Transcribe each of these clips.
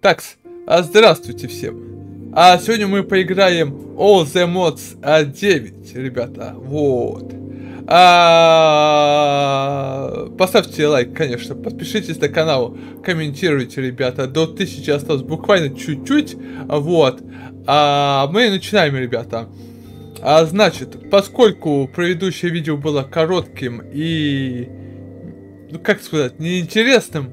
Такс, а здравствуйте всем. А сегодня мы поиграем All the Mods 9 а, ребята. Вот. А... Поставьте лайк, конечно, подпишитесь на канал, комментируйте, ребята. До 1000 осталось буквально чуть-чуть. Вот. А мы начинаем, ребята. А значит, поскольку предыдущее видео было коротким и, ну как сказать, неинтересным,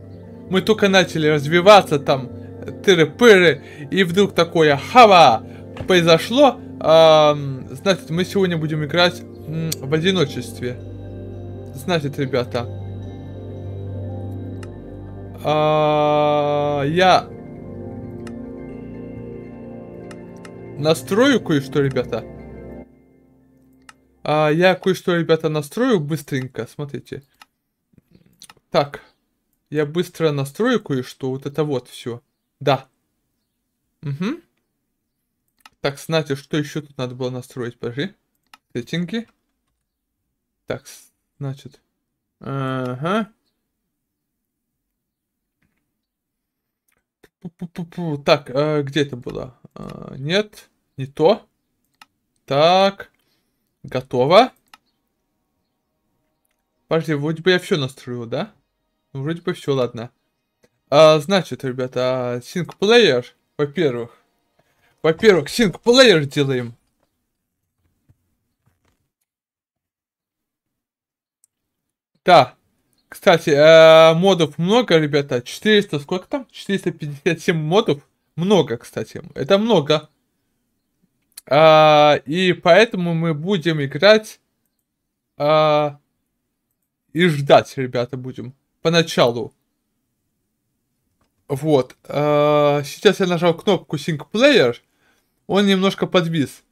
мы только начали развиваться там, тыры-пыры, и вдруг такое хава произошло. А, значит, мы сегодня будем играть в одиночестве. Значит, ребята, а, я настрою кое-что, ребята. А, я кое-что, ребята, настрою быстренько, смотрите. Так, я быстро настрою кое-что, вот это вот все. Да. Угу. Так, знаете, что еще тут надо было настроить? Подожди. Сеттинги. Так, значит. Ага. Пу -пу -пу так, э, где это было? Э, нет, не то. Так, готово. Подожди, вроде бы я все настроил, да? Ну, вроде бы все, ладно. А, значит, ребята, синкплеер, во-первых. Во-первых, синкплеер делаем. Да. Кстати, э, модов много, ребята. 400, сколько там? 457 модов. Много, кстати. Это много. А, и поэтому мы будем играть а, и ждать, ребята, будем. Поначалу. Вот. А, сейчас я нажал кнопку Sync Player. Он немножко подвис.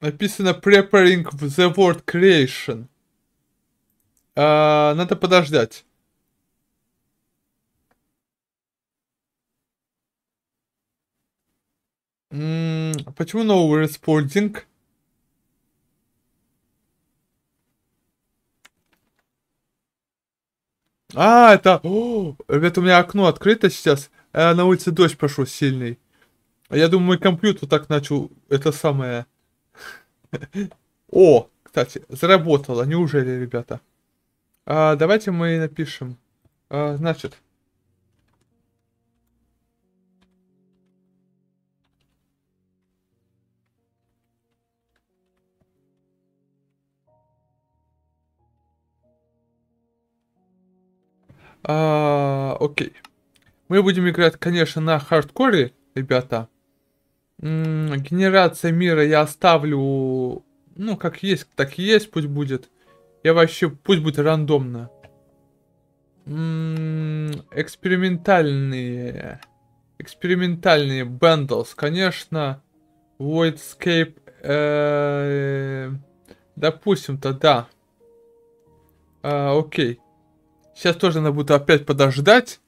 Написано Preparing the Word Creation. А, надо подождать. М -м, а почему no responding? А, это... О, ребята, у меня окно открыто сейчас. Э, на улице дождь пошел сильный. А я думаю, мой компьютер так начал... Это самое... О, кстати, заработало. Неужели, ребята? А, давайте мы напишем. А, значит... А, окей. Мы будем играть, конечно, на хардкоре, ребята. М -м, генерация мира я оставлю, ну, как есть, так и есть, пусть будет. Я вообще, пусть будет рандомно. М экспериментальные. Экспериментальные бендлс, конечно. Voidscape. Э -э -э допустим-то, да. А, окей. Сейчас тоже надо будет опять подождать,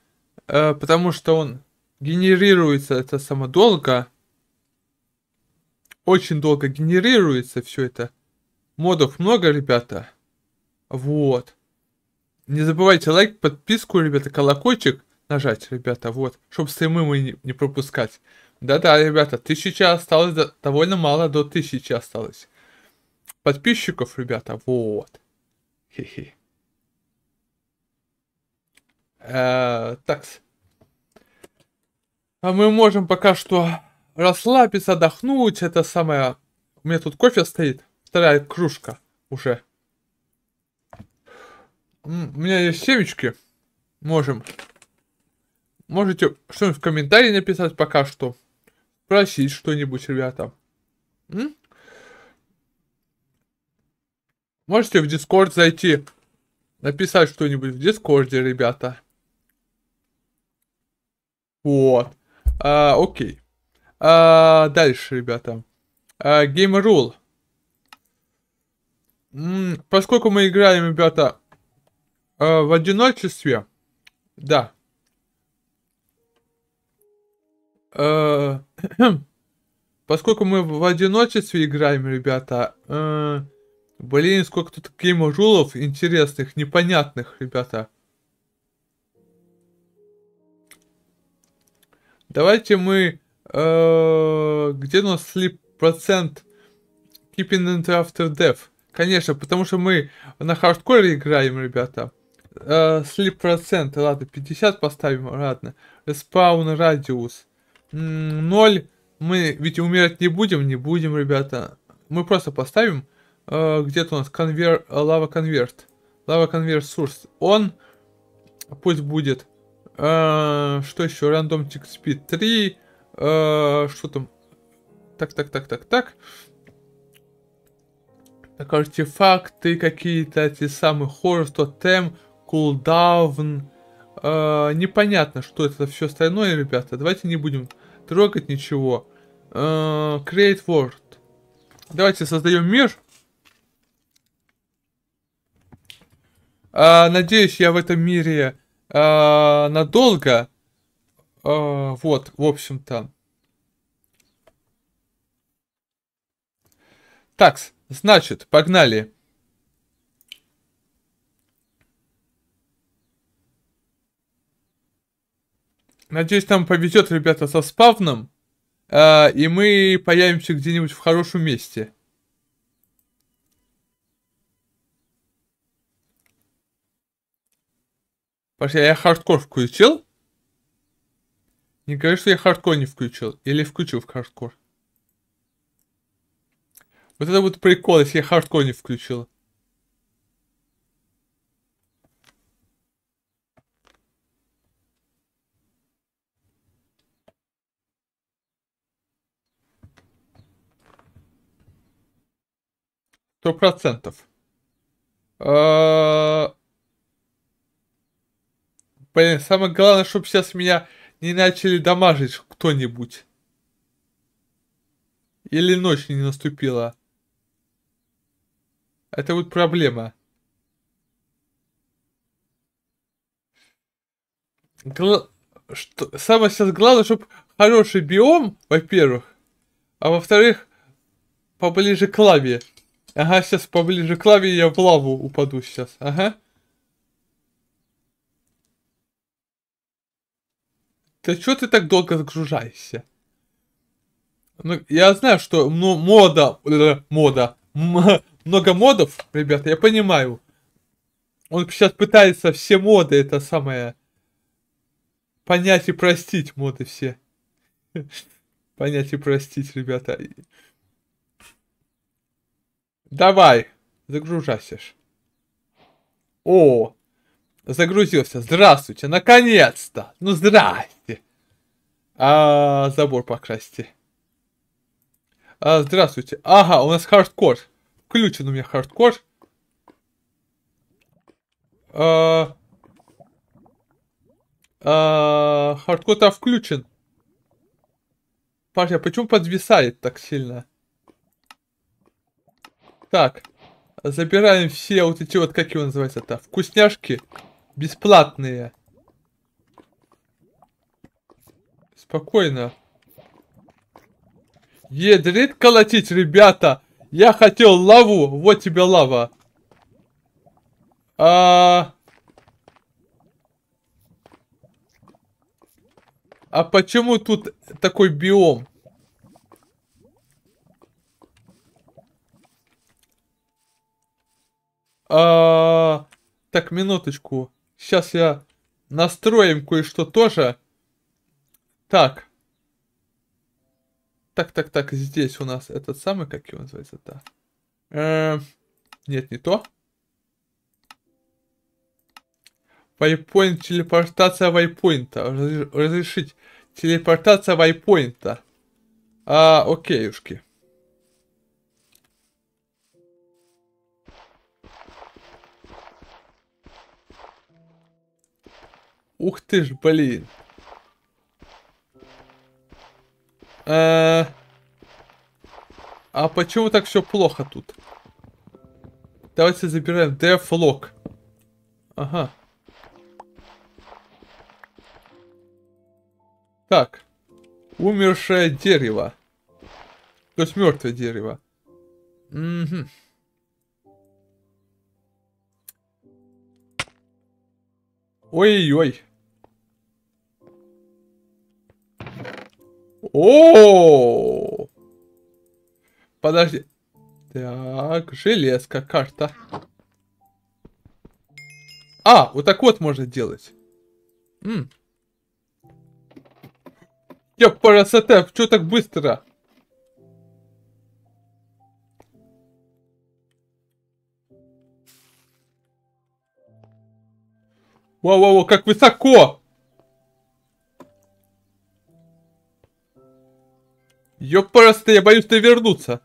э, потому что он генерируется это само долго. Очень долго генерируется все это. Модов много, ребята. Вот. Не забывайте лайк, подписку, ребята, колокольчик нажать, ребята, вот. Чтобы стримы мы не, не пропускать. Да-да, ребята, тысяча осталось, до, довольно мало, до тысячи осталось. Подписчиков, ребята, вот. Хе-хе. Э, так. А мы можем пока что расслабиться, отдохнуть. Это самое... У меня тут кофе стоит. Вторая кружка уже. У меня есть семечки. Можем. Можете что-нибудь в комментарии написать пока что. Просить что-нибудь, ребята. М? Можете в Дискорд зайти. Написать что-нибудь в Дискорде, ребята. Вот. А, окей. А, дальше, ребята. А, game Rule. М-м, поскольку мы играем, ребята, э, в одиночестве, да. Э, поскольку мы в одиночестве играем, ребята, э, блин, сколько тут геймрулов интересных, непонятных, ребята. Давайте мы... Э, где у нас sleep процент keeping into after death? Конечно, потому что мы на хардкоре играем, ребята. Э, sleep процент, ладно, 50 поставим, ладно. Респаун радиус. 0. Мы ведь умирать не будем, не будем, ребята. Мы просто поставим... Э, Где-то у нас конвер... Э, лава конверт. Лава конверт source. Он... Пусть будет а, что еще? Рандомчик Speed 3. А, что там? Так, так, так, так, так. Так, артефакты какие-то, эти самые хоррор, тотем, кулдаун. непонятно, что это все остальное, ребята. Давайте не будем трогать ничего. Э, create World. Давайте создаем мир. надеюсь, я в этом мире э, надолго. Э, вот, в общем-то. Так, значит, погнали. Надеюсь, там повезет, ребята, со спавном. Э, и мы появимся где-нибудь в хорошем месте. Пошли, я хардкор включил? Не говори, что я хардкор не включил. Или включил в хардкор. Вот это вот прикол, если я хардкор не включил. Сто процентов. Uh... Блин, самое главное, чтобы сейчас меня не начали дамажить кто-нибудь. Или ночь не наступила. Это вот проблема. Гла... Что... Самое сейчас главное, чтобы хороший биом, во-первых, а во-вторых, поближе к лаве. Ага, сейчас поближе к лаве я в лаву упаду сейчас. Ага. Да что ты так долго загружаешься? Ну, я знаю, что мода, э, мода, много модов, ребята, я понимаю. Он сейчас пытается все моды, это самое, понять и простить моды все. Понять и простить, ребята. Давай, загружайся. О, загрузился. Здравствуйте, наконец-то! Ну, здрасте! А, забор покрасьте. А, здравствуйте. Ага, у нас хардкор. Включен у меня хардкор. А, а, хардкор-то включен. Парня, почему подвисает так сильно? Так, забираем все вот эти вот, как его называется-то, Вкусняшки. Бесплатные. Спокойно. Едрит, колотить, ребята. Я хотел лаву. Вот тебе лава. А... А почему тут такой биом? А... Так, минуточку. Сейчас я настроим кое-что тоже. Так. Так, так, так, здесь у нас этот самый, как его называется, да. Э, эм, нет, не то. Вайпоинт, телепортация вайпоинта. Разрешить. Телепортация вайпоинта. А, ушки. Ух ты ж, блин. Э, а, почему так все плохо тут? Давайте забираем дефлок. Ага. Так. Умершее дерево. То есть мертвое дерево. Угу. Ой-ой-ой. О! Подожди. Так, железка, карта. А, вот так вот можно делать. М. Я парасоте, что так быстро? Вау-вау-вау, как высоко! Ёпарасты, я боюсь, ты вернуться.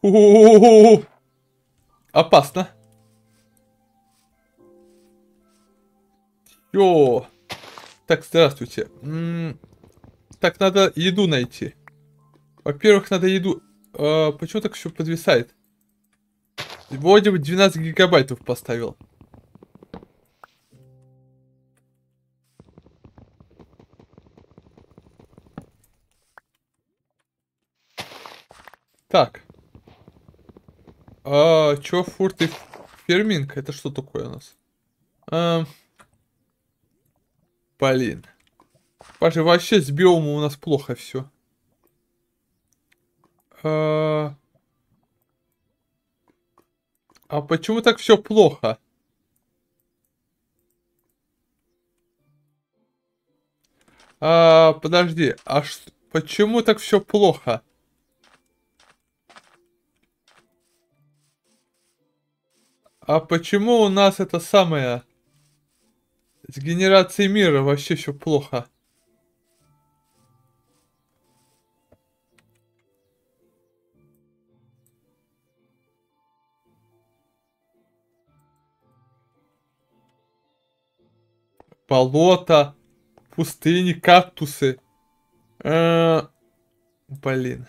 У Опасно. Йо. Так, здравствуйте. М-м, так, надо еду найти. Во-первых, надо еду... А, почему так все подвисает? Вроде бы 12 гигабайтов поставил. Так. А, чё, фурт и ферминг? Это что такое у нас? А, блин. Паша, вообще с биомом у нас плохо все. А... а почему так все плохо? А, подожди, а ш... почему так все плохо? А почему у нас это самое... С генерацией мира вообще все плохо? Болото, пустыни, кактусы. Э -э блин.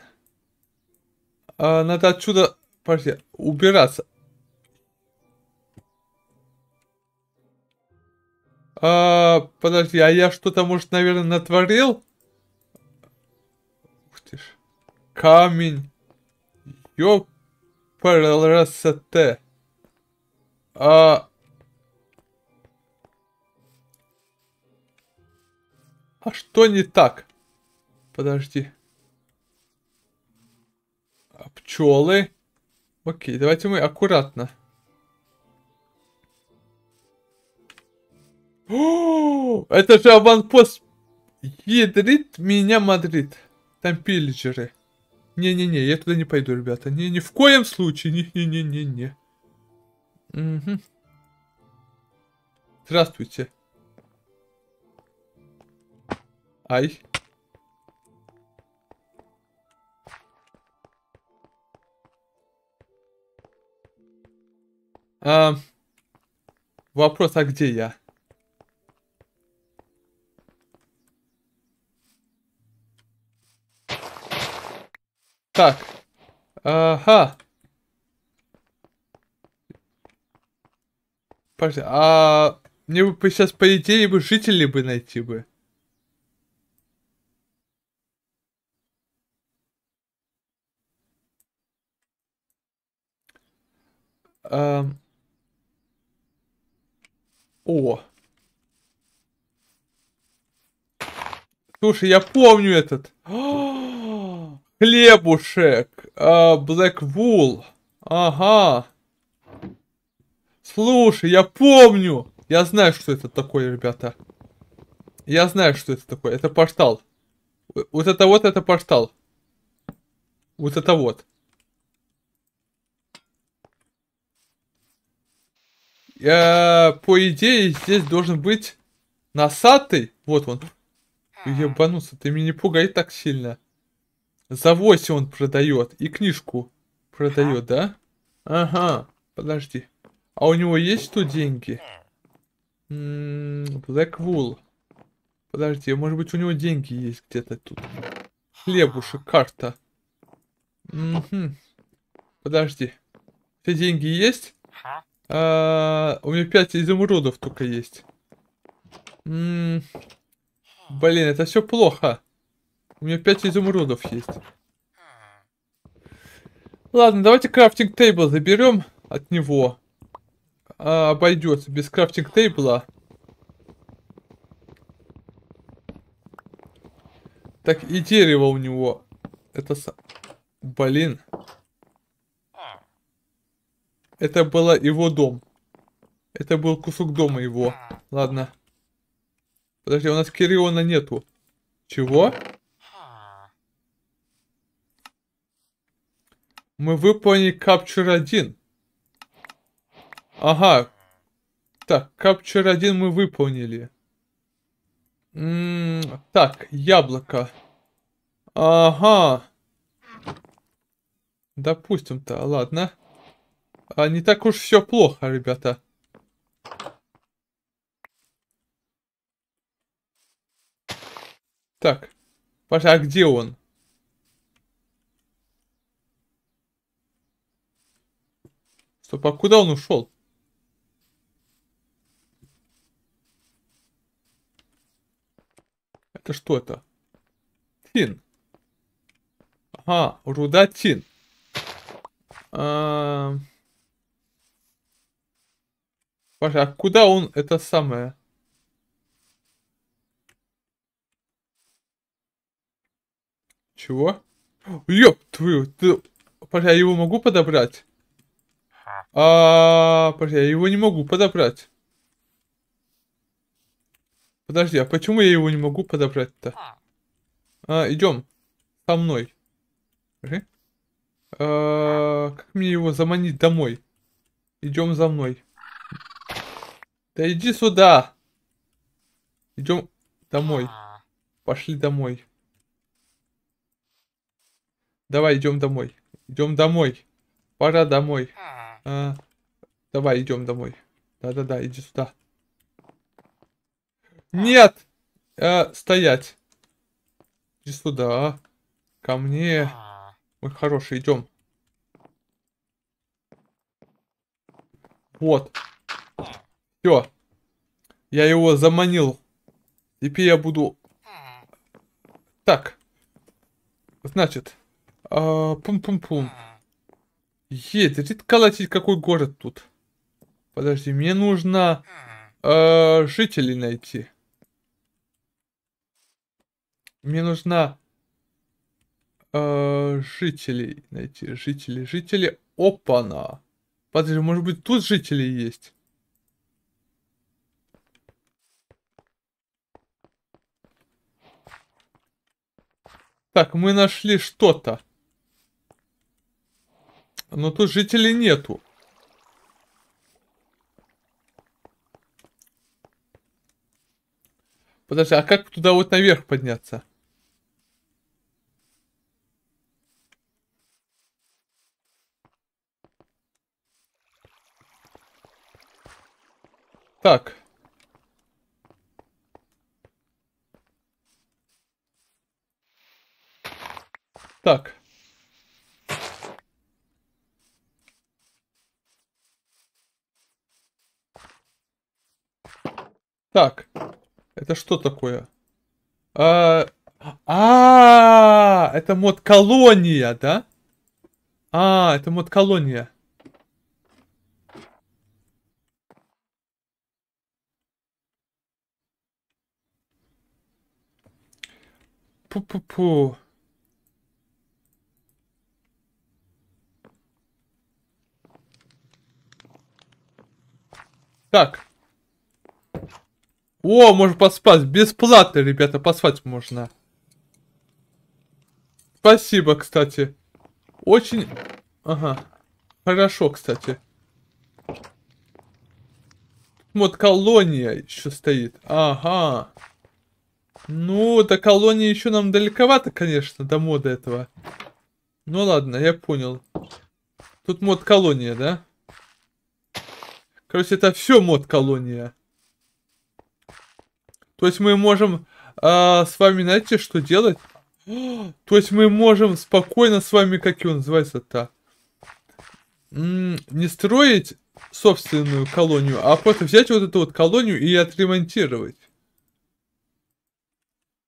Э, надо отсюда... Подожди, убираться. А, подожди, а я что-то, может, наверное, натворил? Ух ты ж. Камень. Ёк. Паралрасате. А... А что не так? Подожди. А пчелы. Окей, давайте мы аккуратно. О, это же аванпост ядрит меня Мадрид. Там пиллиджеры. Не-не-не, я туда не пойду, ребята. Не, ни в коем случае. Не-не-не-не-не. Угу. Здравствуйте. Ай. А, вопрос, а где я? Так. Ага. Подожди, а мне бы сейчас, по идее, бы жителей бы найти бы. Эм... О. Слушай, я помню этот. О! А! Хлебушек. А, Black Wool. Ага. Слушай, я помню. Я знаю, что это такое, ребята. Я знаю, что это такое. Это портал. Вот это вот, это портал. Вот это вот. Я, по идее, здесь должен быть носатый. Вот он. А. Ебануться, ты меня не пугай так сильно. За 8 он продает. И книжку продает, да? Ага, подожди. А у него есть тут деньги? М-м, Black Wool. Подожди, а может быть у него деньги есть где-то тут. Хлебушек, карта. Угу. Подожди. Все деньги есть? А, у меня 5 изумрудов только есть. М м-м. -м Блин, это все плохо. У меня 5 изумрудов есть. Ладно, давайте крафтинг тейбл заберем от него. А, обойдется без крафтинг тейбла. Так, и дерево у него. Это... Блин. Это был его дом. Это был кусок дома его. Ладно. Подожди, у нас Кириона нету. Чего? Мы выполнили Capture один. Ага. Так, Capture один мы выполнили. М м-м, -м так, яблоко. Ага. Допустим-то, ладно. А не так уж все плохо, ребята. Так. Пожалуйста, а где он? Стоп, а куда он ушел? Это что это? Тин. Ага, руда тин. А... а куда он это самое? Чего? Ёб твою, ты... Пожалуй, я его могу подобрать? А, подожди, я его не могу подобрать. Подожди, а почему я его не могу подобрать-то? А, идем. Со мной. Подожди. А, как мне его заманить домой? Идем за мной. Да иди сюда. Идем домой. Пошли домой. Давай, идем домой. Идем домой. Пора домой. А, давай, идем домой. Да-да-да, иди сюда. Нет! Э, стоять. Иди сюда. Ко мне. Мой хороший, идем. Вот. Все. Я его заманил. Теперь я буду... Так. Значит. А, пум-пум-пум. Э, -пум -пум. Едрит колотить, какой город тут? Подожди, мне нужно э, жителей найти. Мне нужно э, жителей найти. Жители, жители. Опа-на. Подожди, может быть тут жители есть? Так, мы нашли что-то. Но ну, тут жителей нету. Подожди, а как туда вот наверх подняться? Так. Так. Так, это что такое? А, а, это мод колония, да? А, это мод колония. Пу-пу-пу. Так. О, можно поспать. Бесплатно, ребята, поспать можно. Спасибо, кстати. Очень... Ага. Хорошо, кстати. Вот колония еще стоит. Ага. Ну, до колонии еще нам далековато, конечно, до мода этого. Ну ладно, я понял. Тут мод колония, да? Короче, это все мод колония. То есть мы можем э, с вами, знаете, что делать? То есть мы можем спокойно с вами, как его называется-то, не строить собственную колонию, а просто взять вот эту вот колонию и отремонтировать.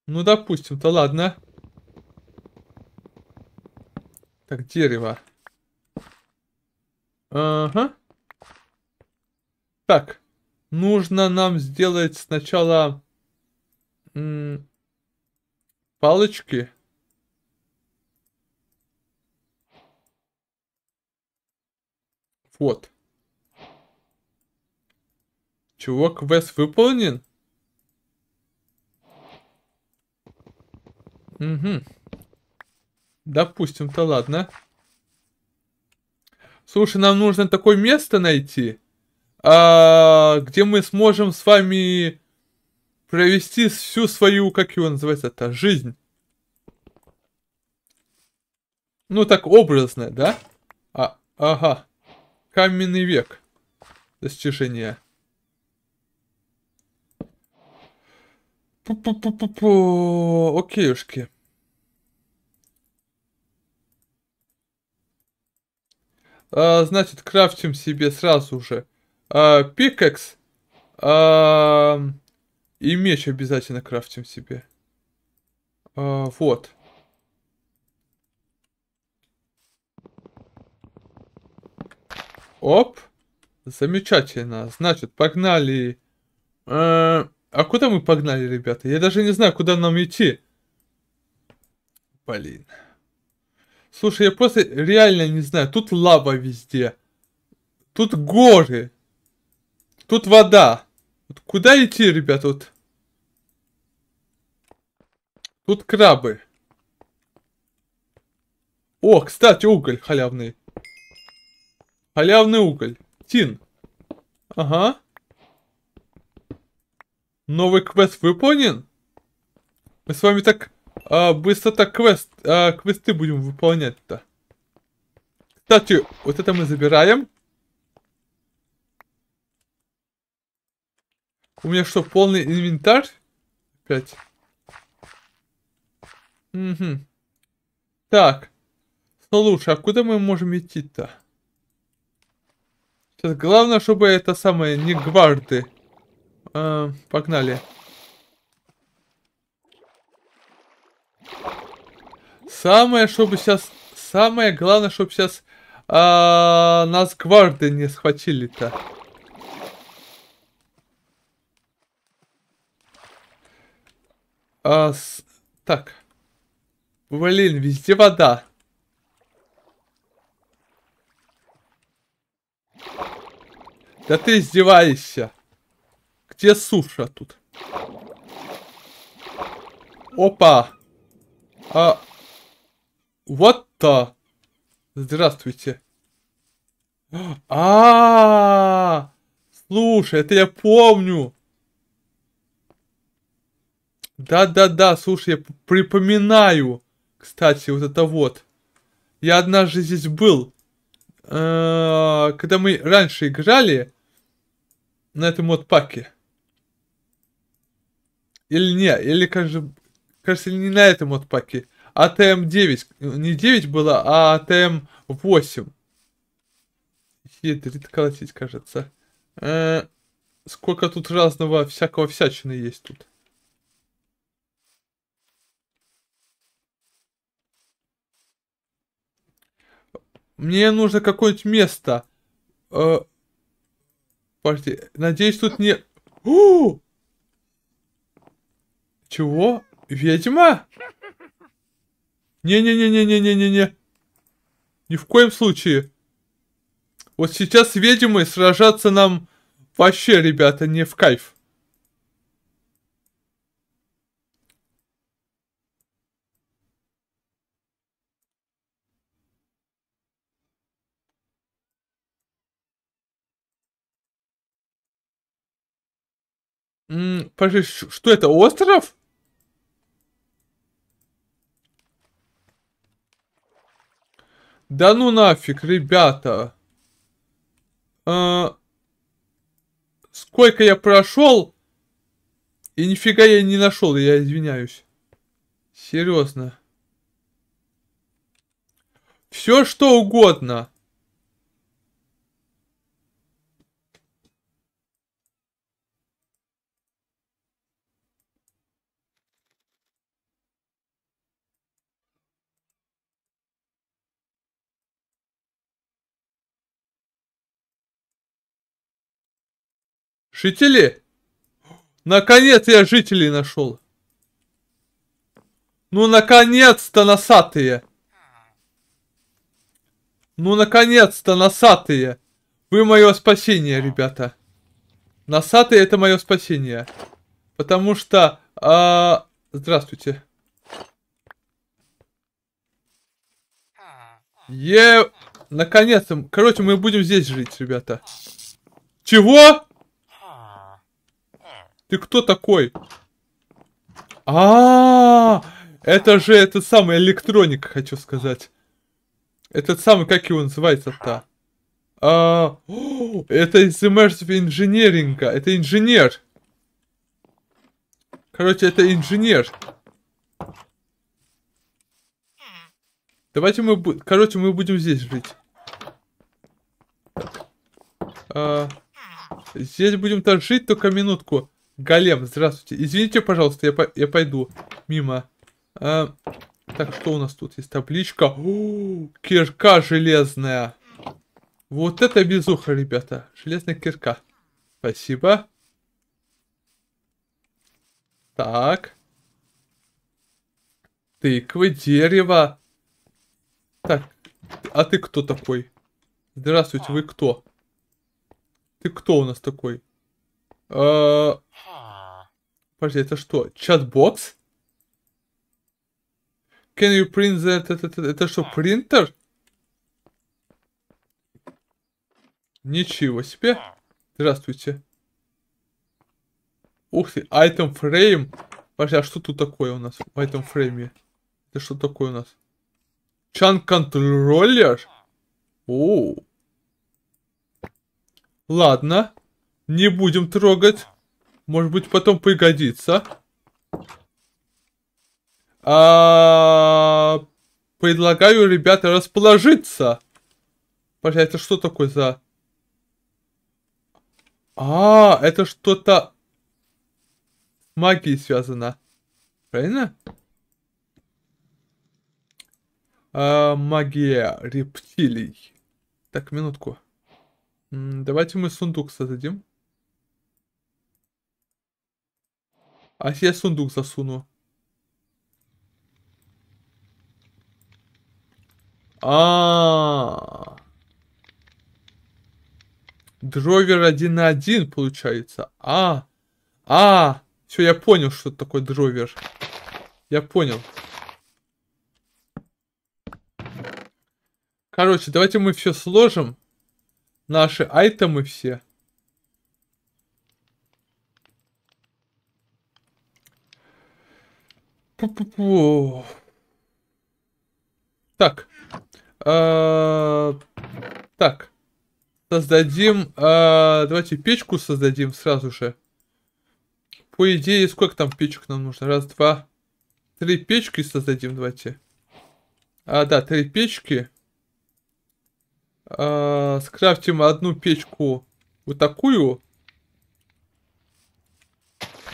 Ну, допустим-то, ладно. Так, дерево. Ага. Так. Нужно нам сделать сначала палочки. Вот. Чего квест выполнен? Угу. Допустим-то ладно. Слушай, нам нужно такое место найти, а, где мы сможем с вами провести всю свою, как его называется, это жизнь. Ну, так образно, да? А, ага. Каменный век. Достижение. Пу-пу-пу-пу-пу. Окейушки. А, значит, крафтим себе сразу же а, пикекс. А, и меч обязательно крафтим себе. А, вот. Оп. Замечательно. Значит, погнали. А, а куда мы погнали, ребята? Я даже не знаю, куда нам идти. Блин. Слушай, я просто реально не знаю. Тут лава везде. Тут горы. Тут вода. Вот куда идти, ребят, вот? Тут крабы. О, кстати, уголь халявный. Халявный уголь. Тин. Ага. Новый квест выполнен? Мы с вами так а, быстро так квест, а, квесты будем выполнять-то. Кстати, вот это мы забираем. У меня что, полный инвентарь? Опять. Угу. Так. Слушай, ну а куда мы можем идти-то? Сейчас главное, чтобы это самое, не гварды. А, погнали. Самое, чтобы сейчас... Самое главное, чтобы сейчас а, нас гварды не схватили-то. А, с... Так. Блин, везде вода. Да ты издеваешься. Где суша тут? Опа. А... Вот-то. Здравствуйте. А, -а, а Слушай, это я помню. Да-да-да, слушай, я припоминаю, кстати, вот это вот. Я однажды здесь был. Э, когда мы раньше играли на этом вот паке. Или не, или, кажется, кажется, не на этом вот паке. АТМ-9, не 9 было, а АТМ-8. Ядрит колотить, кажется. Э сколько тут разного всякого всячины есть тут. Мне нужно какое-нибудь место. Э, подожди, надеюсь, тут не... О! Чего? Ведьма? Не-не-не-не-не-не-не-не. Ни в коем случае. Вот сейчас с ведьмой сражаться нам вообще, ребята, не в кайф. М что это, остров? Да ну нафиг, ребята. А, сколько я прошел, и нифига я не нашел, я извиняюсь. Серьезно. Все что угодно. Жители! Наконец я жителей нашел. Ну, наконец-то носатые! Ну, наконец-то носатые! Вы мое спасение, ребята. Носатые это мое спасение. Потому что... А... Здравствуйте. Е... Наконец-то. Короче, мы будем здесь жить, ребята. Чего? Ты кто такой? А, -а, -а это же этот самый электроник, хочу сказать. Этот самый, как его называется-то? А, о, это из Immersive Engineering. Это инженер. Короче, это инженер. Давайте мы... Короче, мы будем здесь жить. А, здесь будем так жить только минутку. Голем, здравствуйте. Извините, пожалуйста, я, по я пойду мимо. А, так, что у нас тут есть? Табличка. О, кирка железная. Вот это безуха, ребята. Железная кирка. Спасибо. Так. Тыквы, дерево. Так, а ты кто такой? Здравствуйте, вы кто? Ты кто у нас такой? Э, подожди, это что? Чат-бокс? Can you print that? Это, это что, принтер? Ничего себе. Здравствуйте. Ух ты, item frame. Подожди, а что тут такое у нас в item frame? Это что такое у нас? Чан контроллер? Оу. Ладно. Не будем трогать. Может быть, потом пригодится. А... Предлагаю, ребята, расположиться. Пожалуйста, это что такое за... А, это что-то... Магией связано. Правильно? А, магия рептилий. Так, минутку. Давайте мы сундук создадим. А я сундук засуну. А, -а, -а. Дровер один на один получается. А, а, все, я понял, что это такое дровер. Я понял. Короче, давайте мы все сложим. Наши айтемы все. Пу -пу -пу. Так. А -а так. Создадим... А давайте печку создадим сразу же. По идее, сколько там печек нам нужно? Раз, два, три печки создадим, давайте. А, да, три печки. А, скрафтим одну печку вот такую.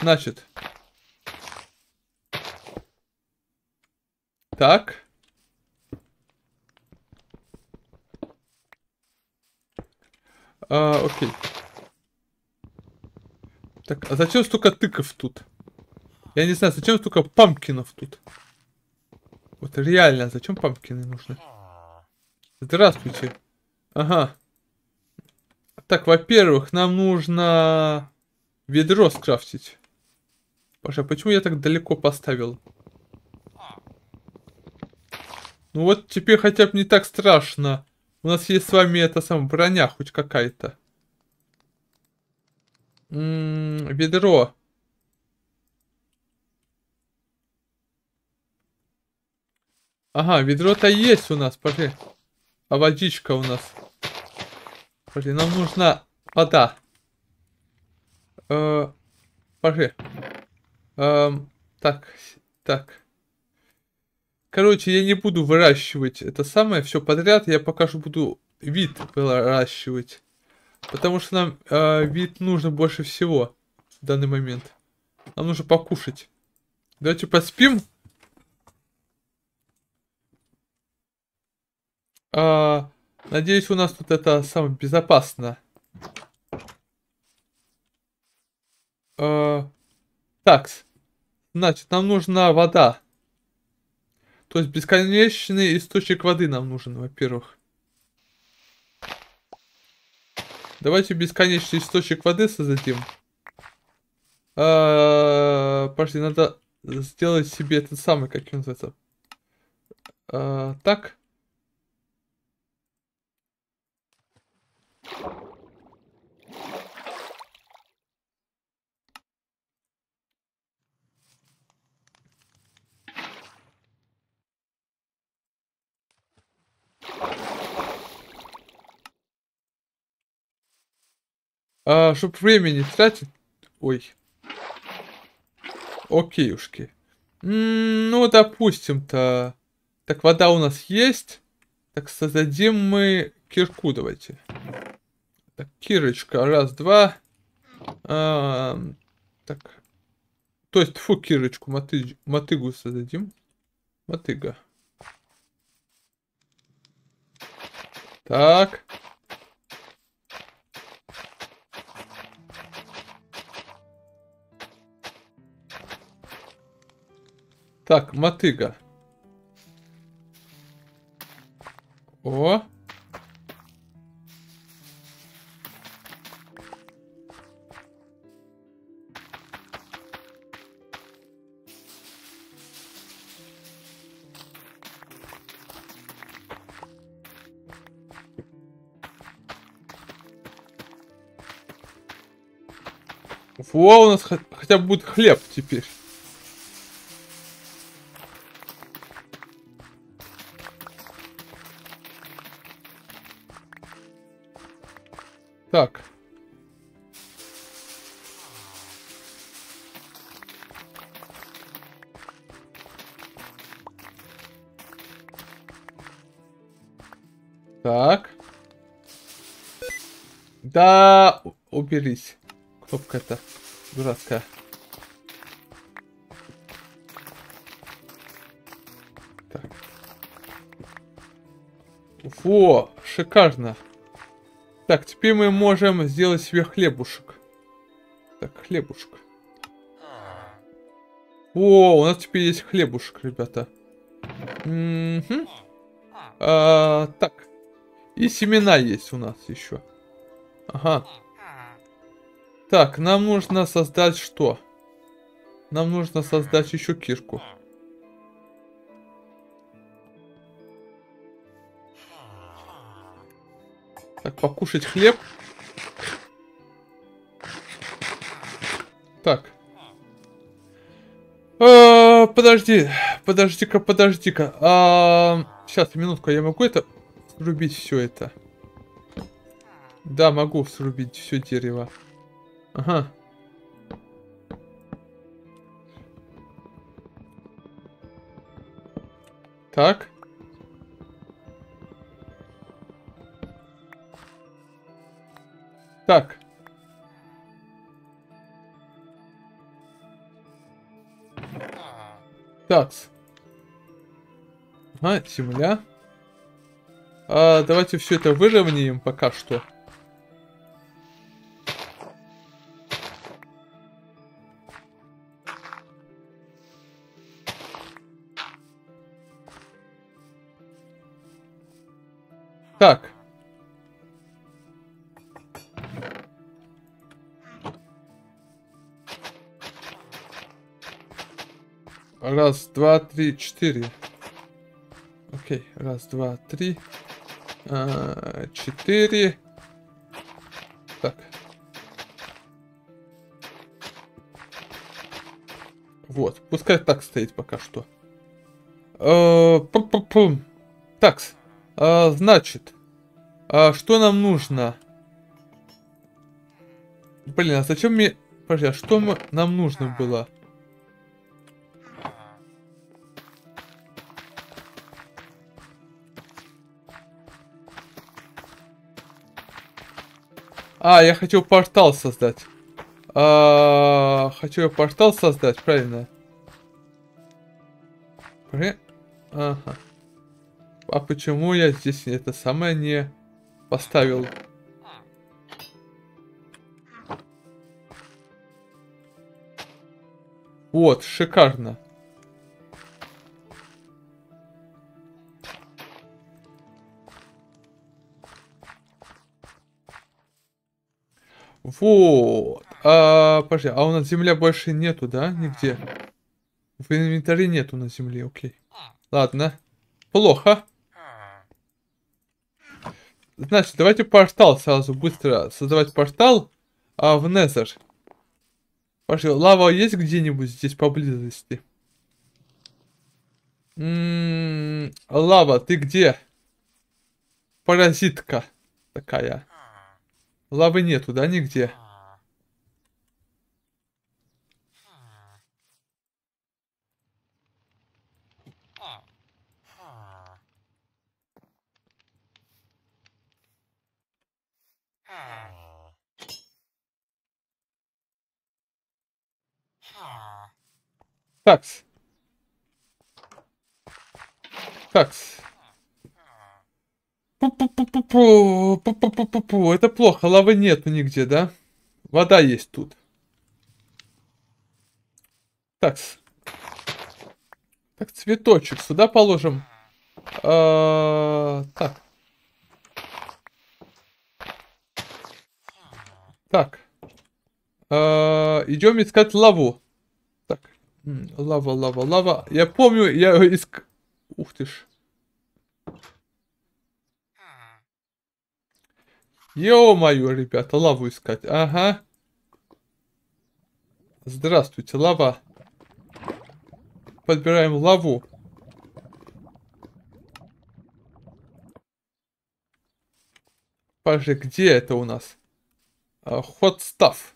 Значит, Так. А, окей. Так, а зачем столько тыков тут? Я не знаю, зачем столько памкинов тут? Вот реально, зачем памкины нужны? Здравствуйте. Ага. Так, во-первых, нам нужно ведро скрафтить. Паша, почему я так далеко поставил? Ну вот теперь хотя бы не так страшно. У нас есть с вами эта самая броня хоть какая-то. М-м, ведро. Ага, ведро-то есть у нас, пошли. А водичка у нас. Пошли, нам нужна вода. Э, пошли. Эм, так, так. Короче, я не буду выращивать это самое все подряд. Я пока что буду вид выращивать. Потому что нам э, вид нужно больше всего в данный момент. Нам нужно покушать. Давайте поспим. А, надеюсь, у нас тут это самое безопасно. А, такс. Значит, нам нужна вода. То есть бесконечный источник воды нам нужен, во-первых. Давайте бесконечный источник воды создадим. А, подожди, надо сделать себе этот самый, как он называется. А, так. А, чтоб времени тратить... Ой. Окейушки. М -м, ну, допустим-то... Так, вода у нас есть. Так, создадим мы кирку, давайте. Так, кирочка, раз, два. А, так. То есть, фу, кирочку, мотыг, мотыгу создадим. Мотыга. Так. Так, мотыга. О. Во, у нас хотя бы будет хлеб теперь. Да, уберись. Кнопка эта дурацкая. Так. Во, шикарно. Так, теперь мы можем сделать себе хлебушек. Так, хлебушек. О, у нас теперь есть хлебушек, ребята. Угу. А, так. И семена есть у нас еще. Ага. Так, нам нужно создать что? Нам нужно создать еще кишку. Так, покушать хлеб. Так. А, подожди, подожди-ка, подожди-ка. А, сейчас, минутку, я могу это рубить все это? Да, могу срубить все дерево. Ага. Так. Так. Такс. Ага, земля. А, давайте все это выровняем пока что. Так. Раз, два, три, четыре. Окей, раз, два, три, а, четыре. Так. Вот, пускай так стоит пока что. Э, Такс. А, значит. А, что нам нужно? Блин, а зачем мне... Подожди, а что мы... нам нужно было? А, я хотел портал создать. А, хочу я портал создать, правильно? Ага. А почему я здесь это самое не поставил. Вот, шикарно. Вот. А, подожди, а у нас земля больше нету, да? Нигде. В инвентаре нету на земле, окей. Ладно. Плохо. Значит, давайте портал сразу быстро создавать портал а, в Незер. Пошли, лава есть где-нибудь здесь поблизости? М-м, лава, ты где? Паразитка такая. Лавы нету, да, нигде? Такс. Такс. Пу-пу-пу-пу-пу. Это плохо, лавы нету нигде, да? Вода есть тут. Такс. Так, цветочек сюда положим. А, так. Так. А, идем искать лаву. Лава, лава, лава. Я помню, я иск... Ух ты ж. Ё-моё, ребята, лаву искать. Ага. Здравствуйте, лава. Подбираем лаву. Пажи, где это у нас? А, ход став.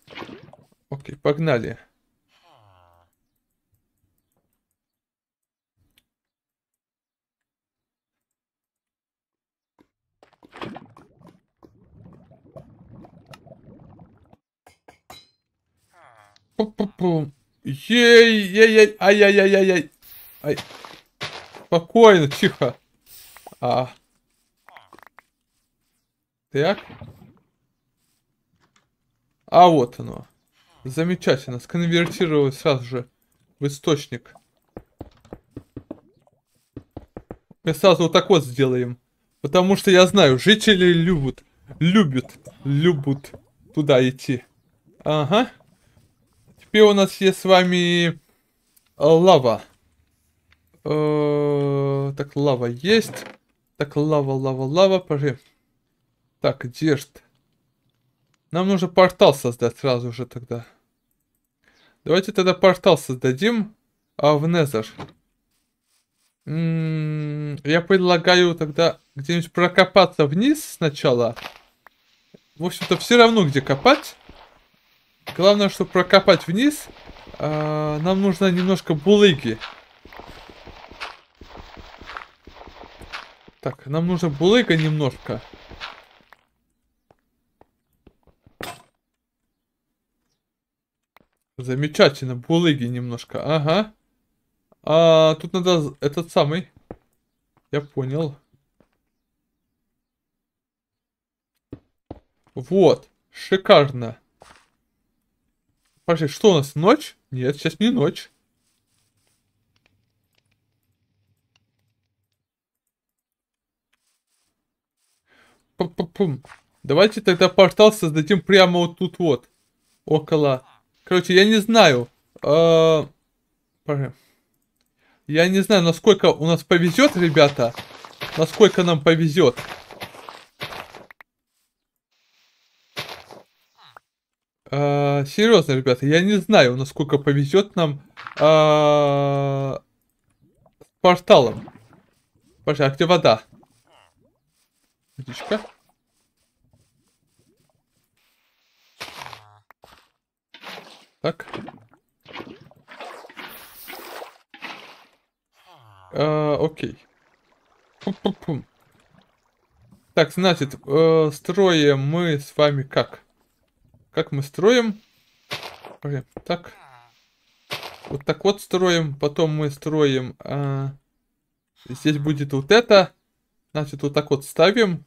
Окей, погнали. Погнали. Пу-пу-пу. Ей-ей-ей. Ай-яй-яй-яй-яй. Ай. Спокойно, тихо. А. Так. А вот оно. Замечательно. Сконвертировал сразу же в источник. Мы сразу вот так вот сделаем. Потому что я знаю, жители любят, любят, любят туда идти. Ага. Теперь у нас есть с вами э, лава. Э так, лава есть. Так, лава, лава, лава, пожи. Так, где же Нам нужно портал создать сразу же тогда. Давайте тогда портал создадим. А в Незер. Я предлагаю тогда где-нибудь прокопаться вниз сначала. В общем-то, все равно, где копать. Главное, чтобы прокопать вниз, э, нам нужно немножко булыги. Так, нам нужно булыга немножко. Замечательно, булыги немножко, ага. А, тут надо этот самый. Я понял. Вот. Шикарно. Пошли, что у нас? Ночь? Нет, сейчас не ночь. Пу -пу -пум. Давайте тогда портал создадим прямо вот тут вот. Около. Короче, я не знаю. Э -э... Я не знаю, насколько у нас повезет, ребята. Насколько нам повезет. А, серьезно, ребята, я не знаю, насколько повезет нам а, с порталом. Подожди, а где вода? Водичка. Так. А, окей. Пум -пум -пум. Так, значит, э, строим мы с вами как? Как мы строим? Блин, так. Вот так вот строим. Потом мы строим... Э, здесь будет вот это. Значит, вот так вот ставим.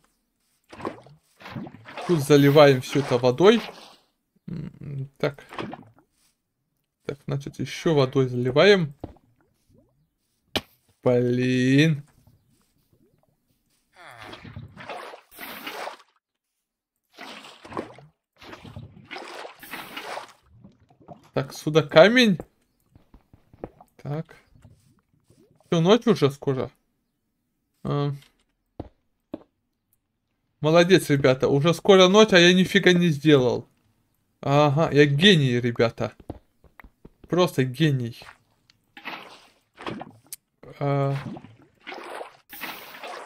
Тут заливаем все это водой. Так. Так, значит, еще водой заливаем. Блин. Так, сюда камень. Так. Все, ночь уже скоро. А. Молодец, ребята. Уже скоро ночь, а я нифига не сделал. Ага, я гений, ребята. Просто гений. А...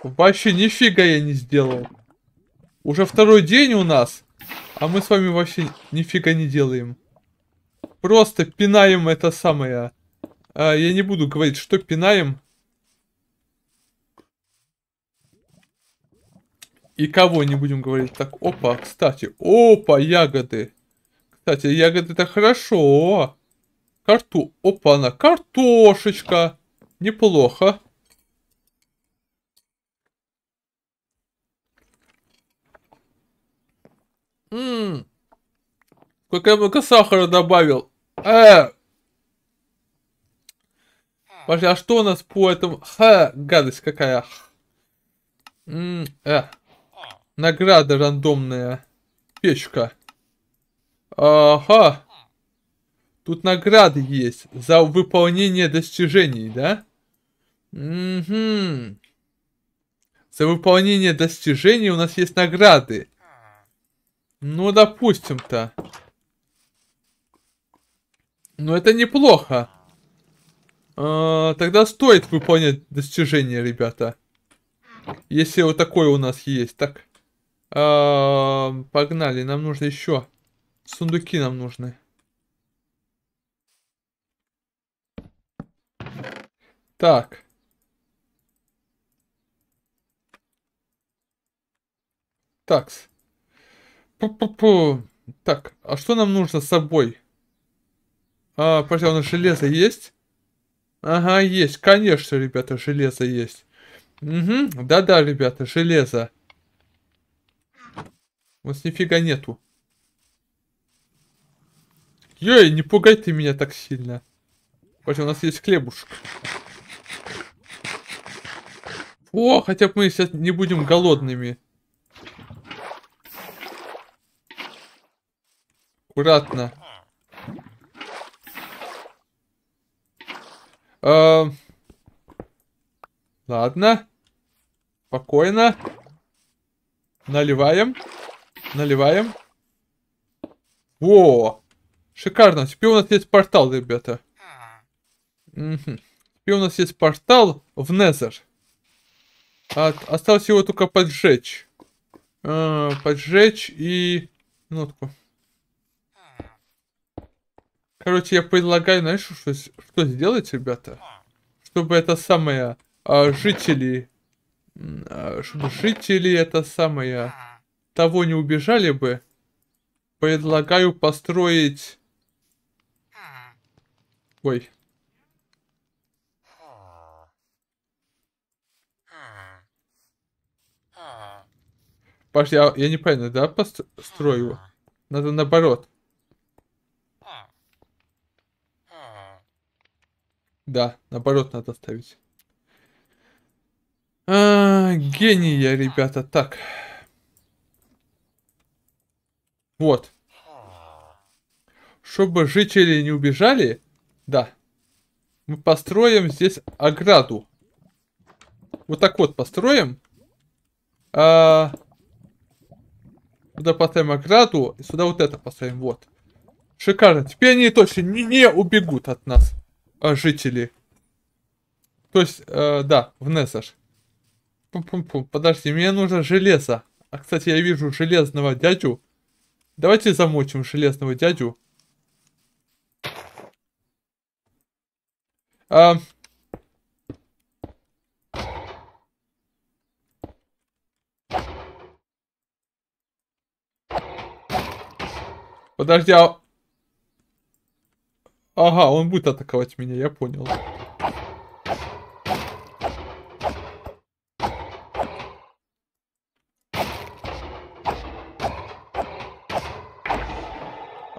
Вообще нифига я не сделал. Уже второй день у нас, а мы с вами вообще нифига не делаем. Просто пинаем это самое. А, я не буду говорить, что пинаем. И кого не будем говорить. Так, опа, кстати. Опа, ягоды. Кстати, ягоды то хорошо. Карту. Опа, она картошечка. Неплохо. Ммм. Сколько я много сахара добавил. Э. Пошли, а что у нас по этому? Ха, гадость какая. Ммм, э. Награда рандомная. Печка. Ага. Тут награды есть за выполнение достижений, да? Угу. За выполнение достижений у нас есть награды. Ну, допустим-то. Но ну, это неплохо. А, тогда стоит выполнять достижения, ребята. Если вот такое у нас есть. Так. А, погнали, нам нужно еще. Сундуки нам нужны. Так. Так. Пу -пу -пу. Так, а что нам нужно с собой? А, подожди, а у нас железо есть? Ага, есть. Конечно, ребята, железо есть. Угу, да-да, ребята, железо. У нас нифига нету. Ей, не пугай ты меня так сильно. Хотя у нас есть хлебушек. О, хотя бы мы сейчас не будем голодными. Аккуратно. Э, ладно. Спокойно. Наливаем. Наливаем. Во! Шикарно. Теперь у нас есть портал, ребята. Угу. Теперь у нас есть портал в Незер. От... Осталось его только поджечь. Э, поджечь и... Минутку. Короче, я предлагаю, знаешь, что, что сделать, ребята? Чтобы это самое... А, жители... А, чтобы жители это самое... Того не убежали бы. Предлагаю построить... Ой. Паш, я, я неправильно, да, построю? Надо наоборот. Да, наоборот надо ставить. А, гений я, ребята. Так. Вот. Чтобы жители не убежали, да, мы построим здесь ограду. Вот так вот построим. А, сюда поставим ограду, и сюда вот это поставим, вот. Шикарно. Теперь они точно не, не убегут от нас. А, жители. То есть, э, да, в Несаж. подожди, мне нужно железо. А, кстати, я вижу железного дядю. Давайте замочим железного дядю. А... Подожди, а Ага, он будет атаковать меня, я понял.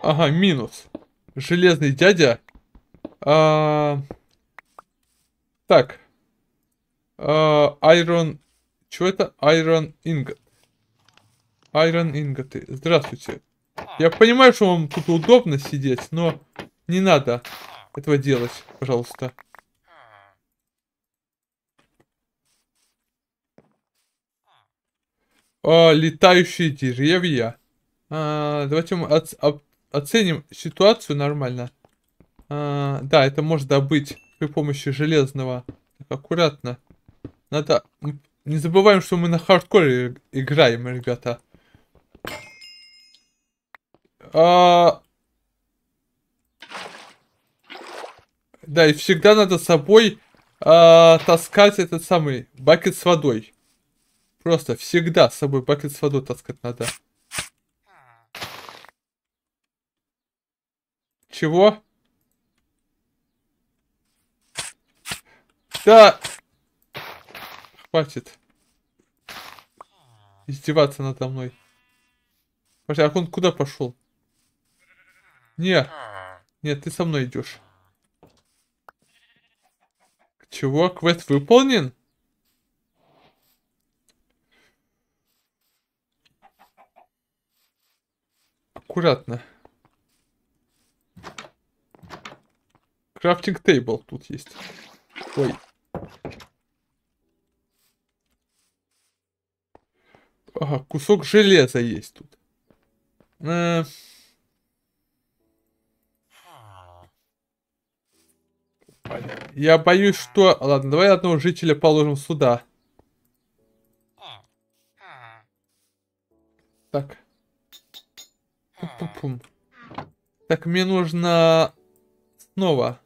Ага, минус. Железный дядя. А... Так. А, Iron... Что это? Iron Ingot. Iron Ingot. Здравствуйте. Я понимаю, что вам тут удобно сидеть, но... Не надо этого делать, пожалуйста. О, а, летающие деревья. А, давайте мы оц оценим ситуацию нормально. А, да, это может добыть при помощи железного. Так, аккуратно. Надо... Не забываем, что мы на хардкоре играем, ребята. А, Да, и всегда надо с собой э, таскать этот самый бакет с водой. Просто всегда с собой бакет с водой таскать надо. Чего? Да! Хватит. Издеваться надо мной. Подожди, а он куда пошел? Не. Нет, ты со мной идешь. Чего? Квест выполнен? Аккуратно. Крафтинг тейбл тут есть. Ой. Ага, кусок железа есть тут. Э Я боюсь, что... Ладно, давай одного жителя положим сюда. Так. Пу -пу -пум. Так, мне нужно... Снова.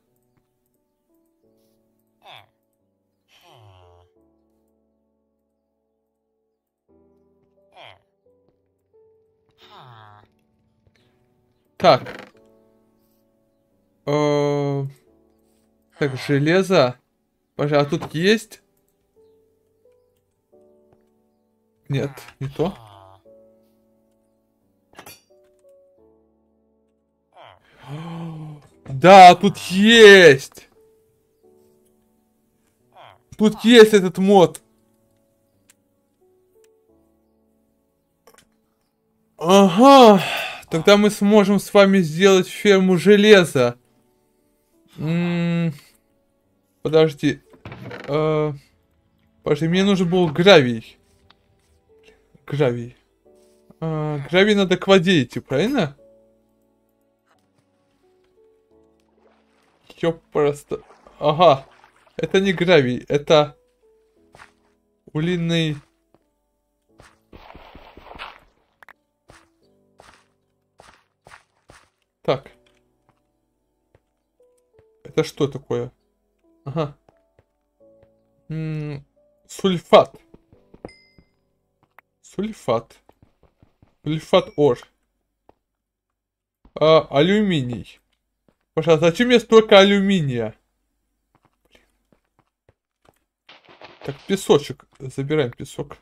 Так. Э так, железо. Пожалуй, а тут есть? Нет, не то. Да, тут есть! Тут есть этот мод. Ага, тогда мы сможем с вами сделать ферму железа. М Подожди. Э, подожди, мне нужен был гравий. Гравий. Э, гравий надо к воде идти, правильно? Ёп, просто... Ага. Это не гравий, это... Улинный... Так. Это что такое? Ага. М -м сульфат. Сульфат. Сульфат ор. А, алюминий. Пожалуйста, зачем мне столько алюминия? Так, песочек. Забираем песок.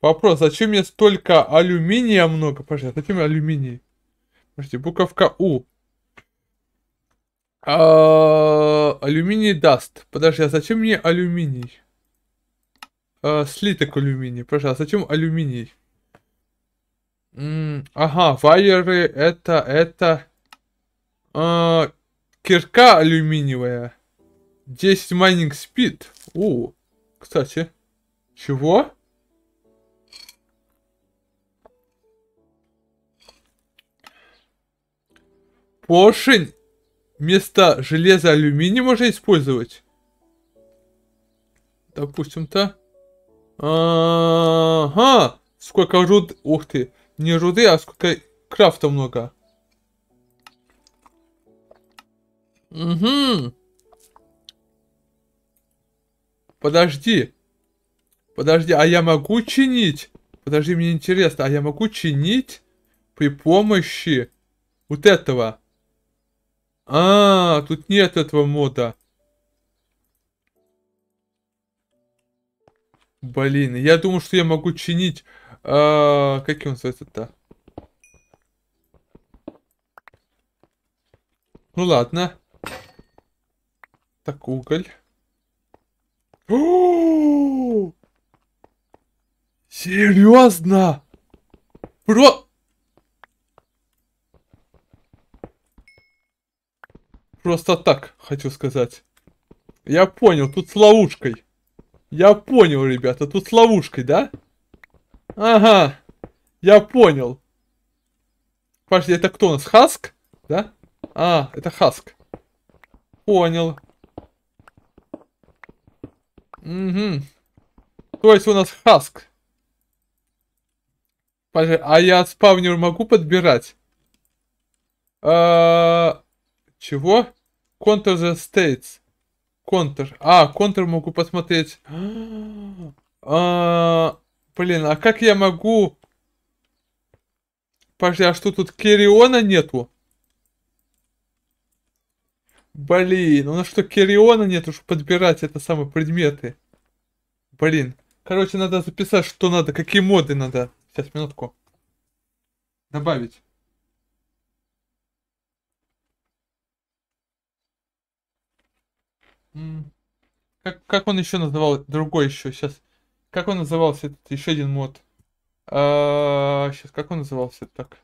Вопрос, зачем мне столько алюминия много? Пожалуйста, зачем алюминий? Подожди, буковка У. А, алюминий даст. Подожди, а зачем мне алюминий? А, слиток алюминия. Пожалуйста, зачем алюминий? М ага, вайеры, это, это... А, кирка алюминиевая. 10 майнинг спид. у кстати. Чего? Поршень вместо железа алюминий можно использовать? Допустим-то. Ага! Сколько руд... Ух ты! Не руды, а сколько крафта много. Угу. Подожди. Подожди, а я могу чинить? Подожди, мне интересно, а я могу чинить при помощи вот этого? А, -а, -а тут нет этого мода. Блин, я думал, что я могу чинить... А, как он называется-то? Ну ладно. Так, уголь. Серьезно? Про... Просто так хочу сказать. Я понял, тут с ловушкой. Я понял, ребята, тут с ловушкой, да? Ага, я понял. Подожди, это кто у нас? Хаск? Да? А, это Хаск. Понял. Угу. То есть у нас Хаск. Пожалуйста, а я спавнер могу подбирать? А, чего? Counter the States. Counter. А, counter могу посмотреть. А, блин, а как я могу... Подожди, а что тут Кериона нету? Блин, у нас что, Кериона нету, чтобы подбирать это самые предметы? Блин. Короче, надо записать, что надо, какие моды надо. Сейчас, минутку. Добавить. Как, как он еще называл? Другой еще сейчас. Как он назывался этот еще один мод? А, сейчас, как он назывался так?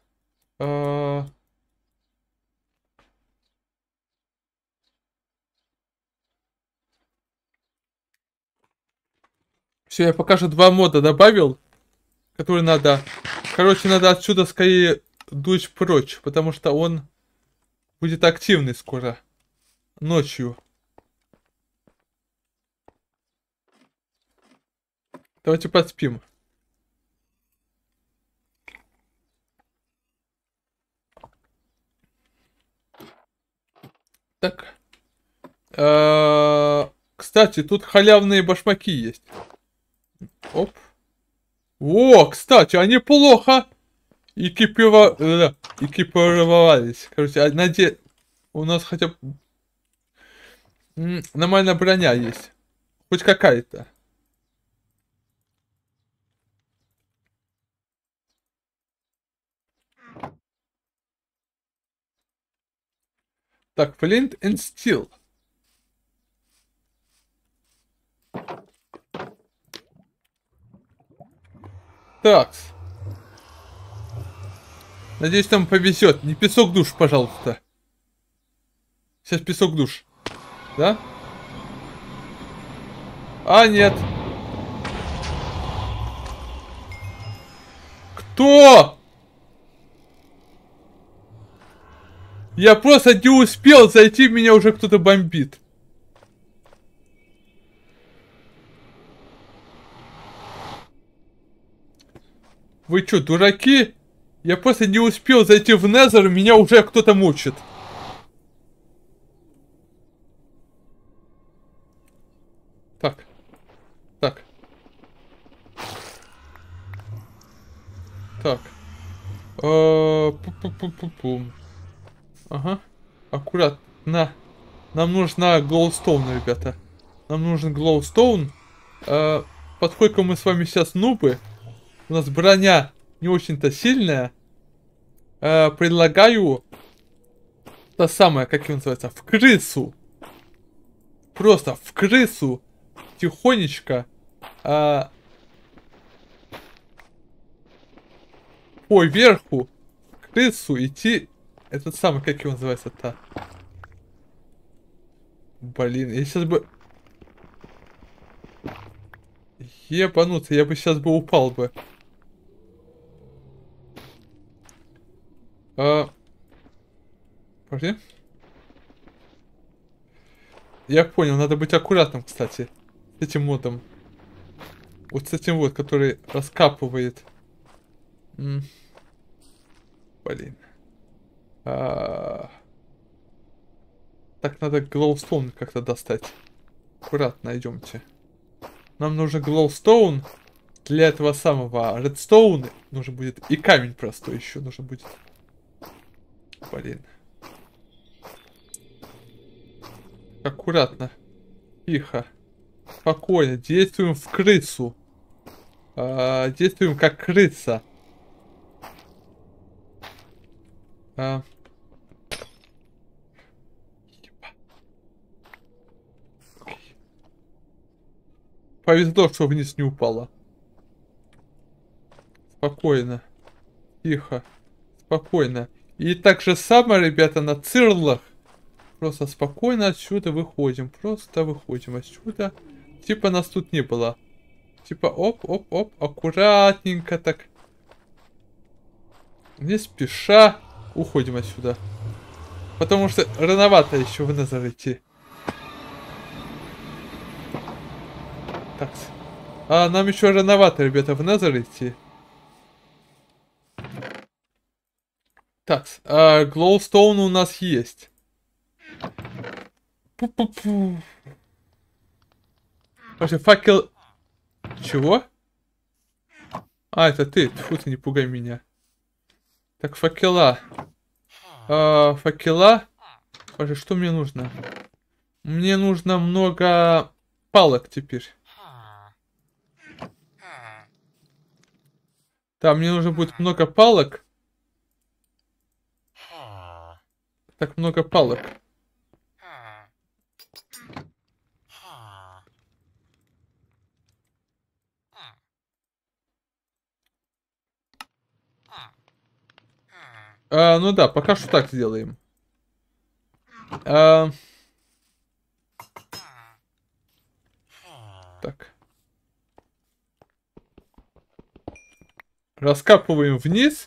А... Все, я пока что два мода добавил, которые надо. Короче, надо отсюда скорее дуть прочь, потому что он будет активный скоро. Ночью. Давайте поспим. Так. А, кстати, тут халявные башмаки есть. Оп. О, кстати, они плохо э, экипировались. Короче, а, наде... у нас хотя бы... Нормальная броня есть. Хоть какая-то. Так, Flint and Steel. Так. Надеюсь, там повезет. Не песок душ, пожалуйста. Сейчас песок душ. Да? А, нет. Кто? Я просто не успел зайти, меня уже кто-то бомбит. Вы что, дураки? Я просто не успел зайти в Незер, меня уже кто-то мучит. Так. Так. Так. А, пу-пу-пу-пу-пум. Ага. Аккуратно. Нам нужна глоустоун, ребята. Нам нужен глоустоун. Э, а, поскольку мы с вами сейчас нубы, у нас броня не очень-то сильная, э, предлагаю то самое, как его называется, в крысу. Просто в крысу тихонечко э, а, по верху крысу идти этот самый, как его называется-то? Блин, я сейчас бы... Ебануться, я бы сейчас бы упал бы. А... Пошли. Я понял, надо быть аккуратным, кстати. С этим модом. Вот с этим вот, который раскапывает. М Блин. А... Так надо глоустоун как-то достать. Аккуратно, идемте. Нам нужно глоустоун. Для этого самого редстоуна нужно будет и камень простой еще нужно будет. Блин. Аккуратно. Тихо. Спокойно. Действуем в крысу. А, действуем как крыса. А... Повезло, что вниз не упала. Спокойно. Тихо. Спокойно. И так же самое, ребята, на цирлах. Просто спокойно отсюда выходим. Просто выходим отсюда. Типа нас тут не было. Типа оп-оп-оп, аккуратненько так. Не спеша уходим отсюда. Потому что рановато еще в Незер идти. Так. А нам еще рановато, ребята, в Незер идти. Так, а, Глоустоун у нас есть. Пу-пу-пу. Вообще, факел... Чего? А, это ты. Фу, ты не пугай меня. Так, факела. Э, факела. Боже, что мне нужно? Мне нужно много палок теперь. Там мне нужно будет много палок. Так, много палок. А, ну да, пока что так сделаем. А... Так. Раскапываем вниз.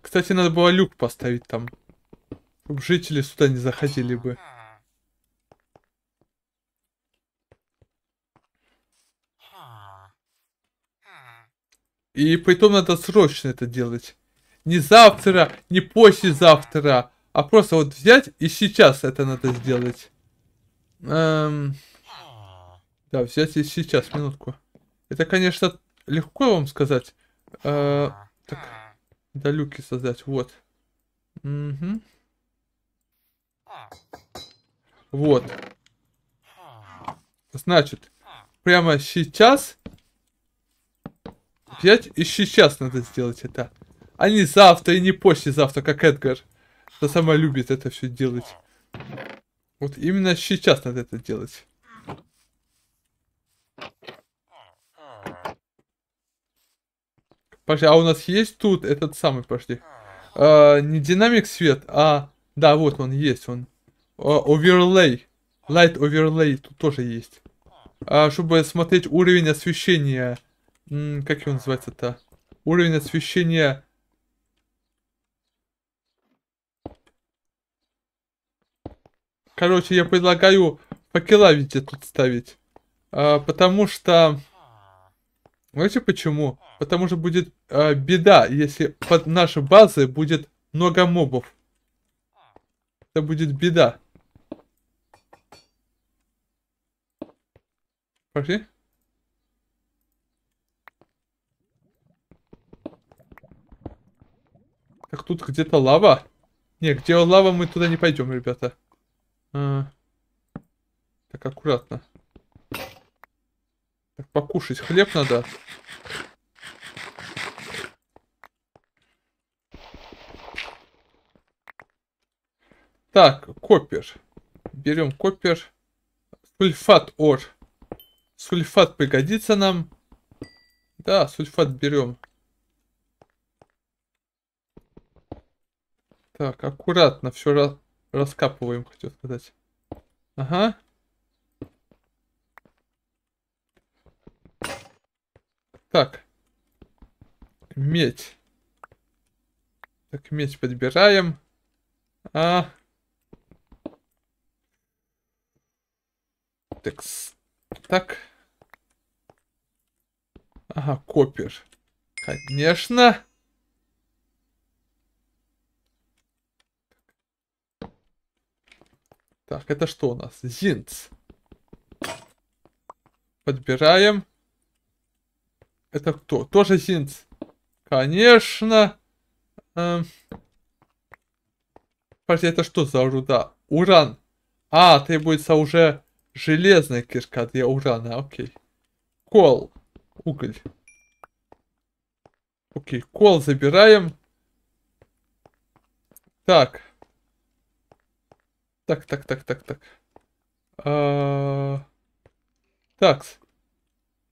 Кстати, надо было люк поставить там. Чтобы жители сюда не заходили бы. И притом надо срочно это делать. Не завтра, не послезавтра, а просто вот взять и сейчас это надо сделать. Эм... Да, взять и сейчас, минутку. Это, конечно, легко вам сказать. Э, так, да создать, вот. Угу. Вот. Значит, прямо сейчас я и сейчас надо сделать это. А не завтра и не послезавтра, как Эдгар. Она сама любит это все делать. Вот именно сейчас надо это делать. Пошли, а у нас есть тут этот самый, пошли. А, не динамик свет, а... Да, вот он есть, он. А, оверлей. Light overlay тут тоже есть. А, чтобы смотреть уровень освещения как его называется-то? Уровень освещения... Короче, я предлагаю факела везде тут ставить. А, потому что... Знаете почему? Потому что будет а, беда, если под наши базы будет много мобов. Это будет беда. Пошли. Так тут где-то лава. Не, где лава, мы туда не пойдем, ребята. А... Так, аккуратно. Так, покушать хлеб надо. Так, копер. Берем копер. Сульфат ор. Сульфат пригодится нам. Да, сульфат берем. Так, аккуратно все раз... раскапываем, хочу сказать. Ага. Так. Медь. Так, медь подбираем. А. Так. Так. Ага, копер. Конечно. Так, это что у нас? Зинц. Подбираем. Это кто? Тоже Зинц. Конечно. Эм... Подожди, это что за руда? Уран. А, требуется уже железная кишка для урана, окей. Кол. Уголь. Окей, кол забираем. Так. Так, так, так, так, так. А... Так.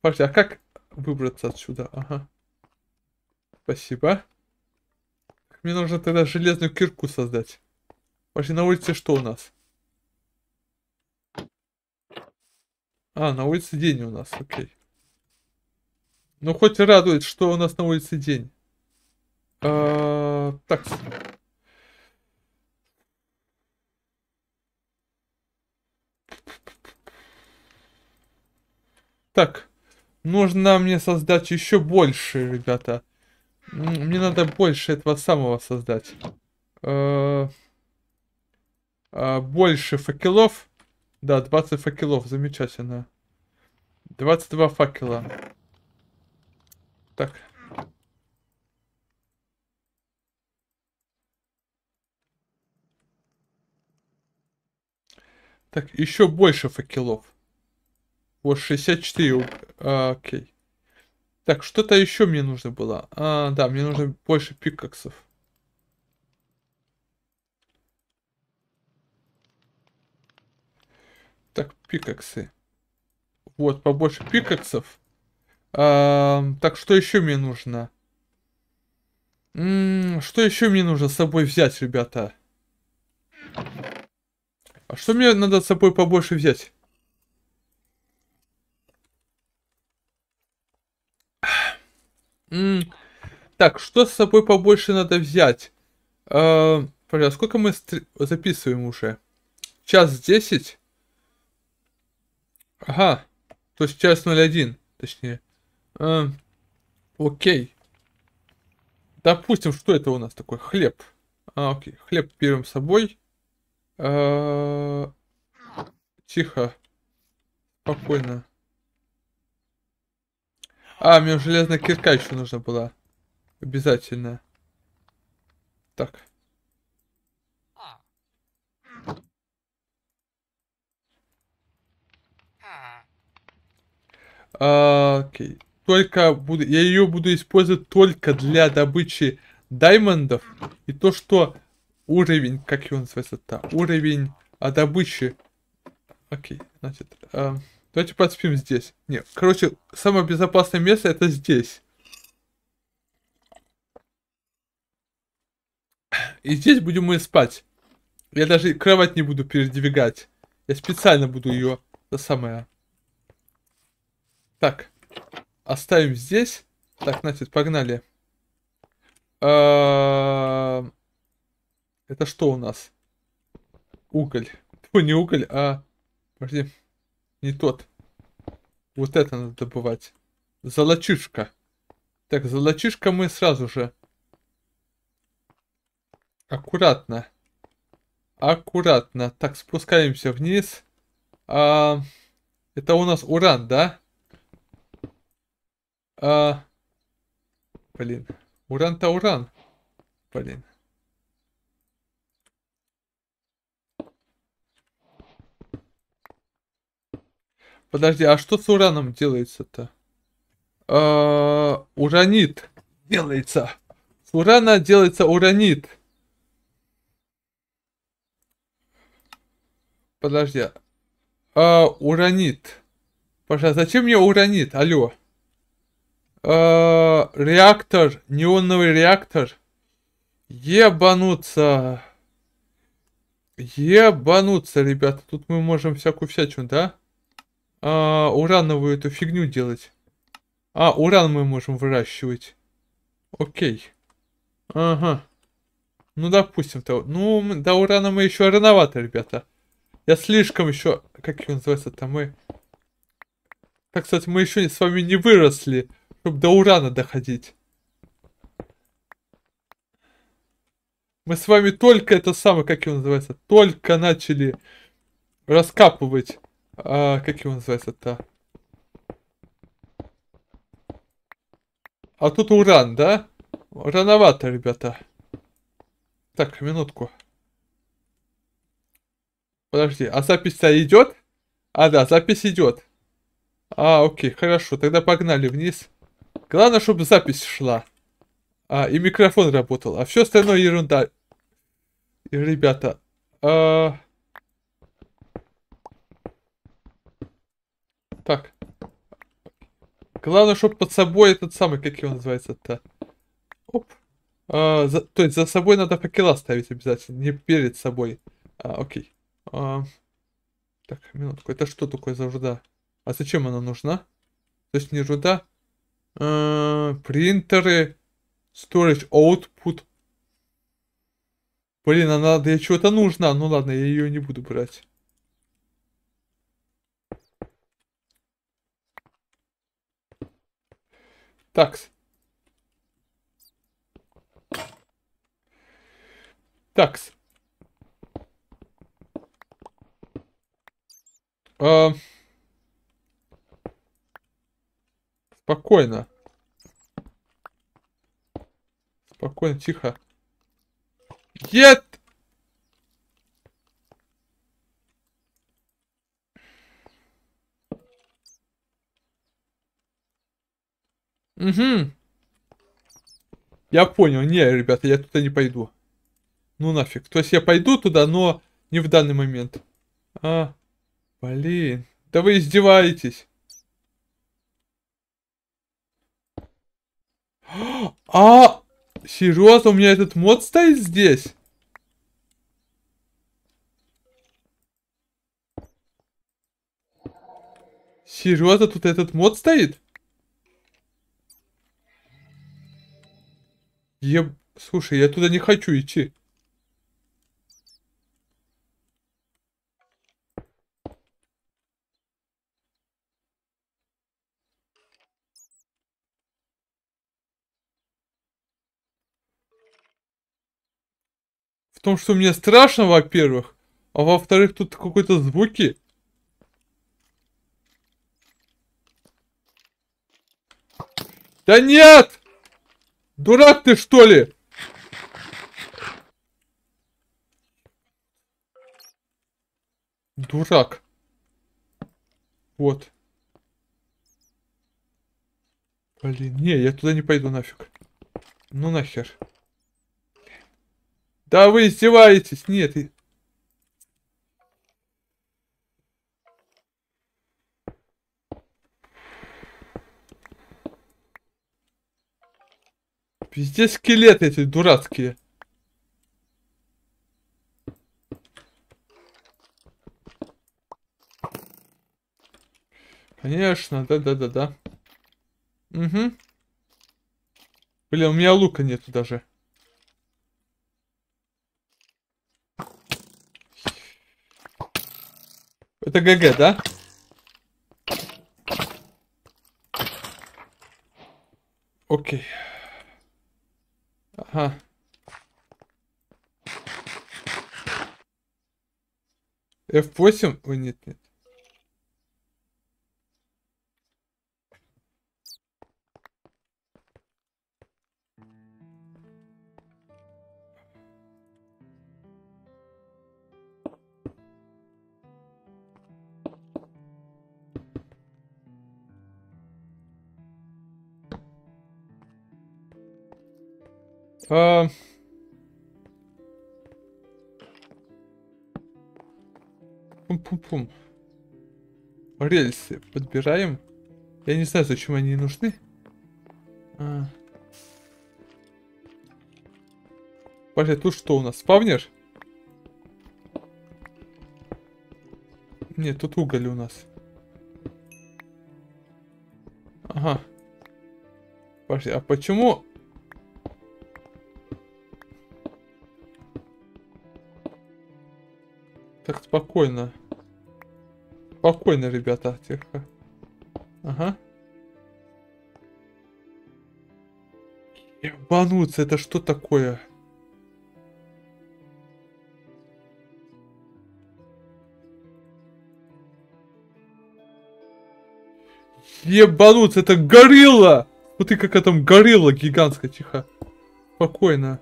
Подожди, а как выбраться отсюда? Ага. Спасибо. Мне нужно тогда железную кирку создать. Пошли на улице что у нас? А, на улице день у нас, окей. Ну, хоть радует, что у нас на улице день. А, Так, нужно мне создать еще больше, ребята. Мне надо больше этого самого создать. Э а, больше факелов. Да, 20 факелов, замечательно. 22 факела. Так. Так, еще больше факелов. Вот 64. А, окей. Так, что-то еще мне нужно было. А, да, мне нужно больше пикаксов. Так, пикаксы. Вот, побольше пикаксов. А, так, что еще мне нужно? М -м, что еще мне нужно с собой взять, ребята? А что мне надо с собой побольше взять? М так, что с собой побольше надо взять? Э -э сколько мы записываем уже? Час десять? Ага. То есть час 01, точнее. Э окей. Допустим, что это у нас такое? Хлеб. А, окей. Хлеб первым с собой. Э -э тихо. Спокойно. А, мне железная кирка еще нужна была. Обязательно. Так. А, окей. Только буду, я ее буду использовать только для добычи даймондов. И то, что уровень, как его называется, то уровень а, добычи. Окей, значит, а, Давайте поспим здесь. Нет, короче, самое безопасное место это здесь. И здесь будем мы спать. Я даже кровать не буду передвигать. Я специально буду ее, то самое. Так, оставим здесь. Так, значит, погнали. А, это что у нас? Уголь. Фу, не уголь, а... Подожди. Не тот. Вот это надо добывать. Золочишка. Так, Золочишка, мы сразу же. Аккуратно. Аккуратно. Так, спускаемся вниз. А, это у нас уран, да? А, блин. Уран-то уран. Блин. Подожди, а что с ураном делается-то? Э -э уранит делается. С урана делается уранит. Подожди. Э уранит. Пожалуйста, а зачем мне уранит? Алло. реактор. Неоновый реактор. Ебануться. Ебануться, ребята. Тут мы можем всякую всячину, да? а, урановую эту фигню делать. А, уран мы можем выращивать. Окей. Ага. Ну, допустим, то. Ну, до урана мы еще рановато, ребята. Я слишком еще... Как его называется там мы... Так, кстати, мы еще с вами не выросли, чтобы до урана доходить. Мы с вами только это самое, как его называется, только начали раскапывать а, как его называется-то? А тут уран, да? Рановато, ребята. Так, минутку. Подожди, а запись-то идет? А, да, запись идет. А, окей, хорошо, тогда погнали вниз. Главное, чтобы запись шла. А, и микрофон работал, а все остальное ерунда. И, ребята, а... Так. Главное, чтобы под собой этот самый, как его называется-то. Оп. А, за, то есть за собой надо факела ставить обязательно, не перед собой. А, окей. А, так, минутку. Это что такое за руда? А зачем она нужна? То есть не руда. А, принтеры. Storage output. Блин, она для чего-то нужна. Ну ладно, я ее не буду брать. Такс. Такс. Э, а. спокойно. Спокойно, тихо. Нет! Угу. Я понял. Не, ребята, я туда не пойду. Ну нафиг. То есть я пойду туда, но не в данный момент. А, блин. Да вы издеваетесь. А, серьезно, у меня этот мод стоит здесь? Серьезно, тут этот мод стоит? Я... Слушай, я туда не хочу идти. В том, что мне страшно, во-первых, а во-вторых, тут какой-то звуки. Да нет! Дурак ты, что ли? Дурак. Вот. Блин, не, я туда не пойду нафиг. Ну нахер. Да вы издеваетесь, нет. И... Везде скелеты эти дурацкие. Конечно, да-да-да-да. Угу. Блин, у меня лука нету даже. Это ГГ, да? Окей. Okay. Ага. F8? Ой, нет, нет. А... Пум-пум-пум. Рельсы подбираем. Я не знаю, зачем они нужны. А... Паша, тут что у нас? Павнер? Нет, тут уголь у нас. Ага. Пошли, а почему Спокойно. Спокойно, ребята, тихо. Ага. Ебануться, это что такое? Ебануться, это горилла! Вот ты какая там горилла гигантская, тихо. Спокойно.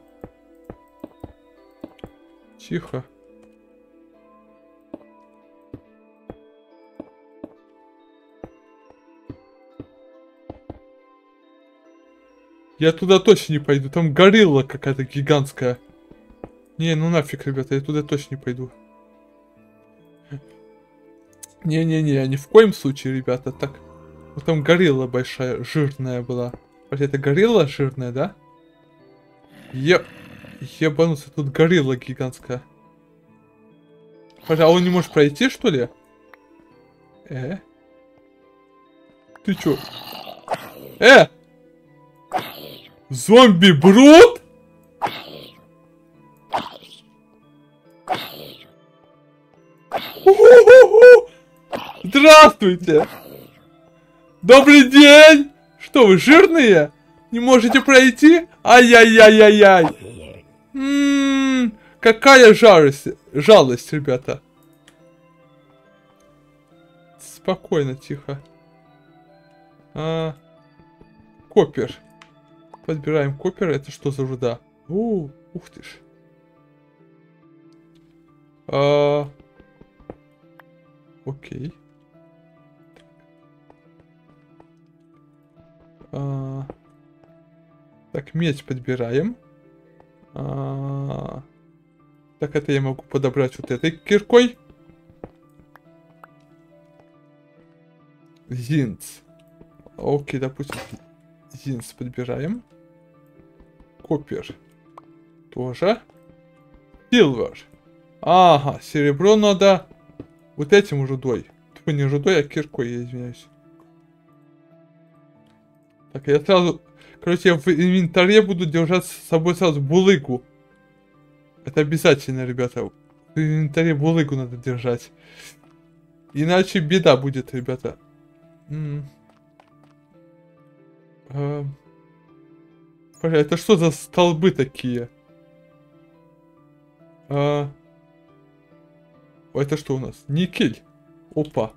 Тихо. Я туда точно не пойду. Там горилла какая-то гигантская. Не, ну нафиг, ребята, я туда точно не пойду. Не-не-не, ни в коем случае, ребята, так. Вот там горилла большая, жирная была. Это горилла жирная, да? Е... Ебануться, тут горилла гигантская. А он не может пройти, что ли? Э? Ты чё? Э! Зомби-брод? Здравствуйте! Добрый день! Что вы, жирные? Не можете пройти? Ай-яй-яй-яй-яй! М-м-м, какая жалость, жалость, ребята. Спокойно, тихо. А, копер. Подбираем Купера, это что за руда? О, ух ты ж. А... Окей. А... Так, медь подбираем. А... Так, это я могу подобрать вот этой киркой. Зинц. Окей, допустим, зинц подбираем. Купер. Тоже. Силвер. Ага, серебро надо вот этим жудой. Тьфу, не жудой, а киркой, я извиняюсь. Так, я сразу... Короче, я в инвентаре буду держать с собой сразу булыгу. Это обязательно, ребята. В инвентаре булыгу надо держать. Иначе беда будет, ребята. М эм. Бля, это что за столбы такие? А. а... Это что у нас? Никель. Опа.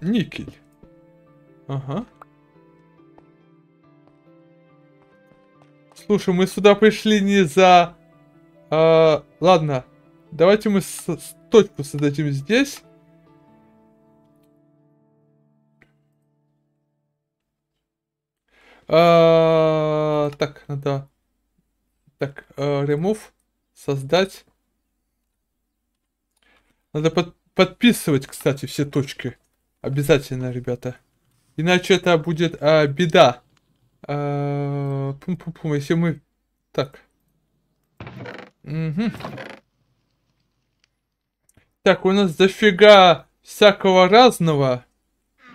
Никель. Ага. Слушай, мы сюда пришли не за... А, ладно. Давайте мы с, с точку создадим здесь. А, так, надо... Так, а, remove, создать. Надо под, подписывать, кстати, все точки. Обязательно, ребята. Иначе это будет а, беда. А, пум-пум-пум, если мы... Так. Угу. Так, у нас дофига всякого разного.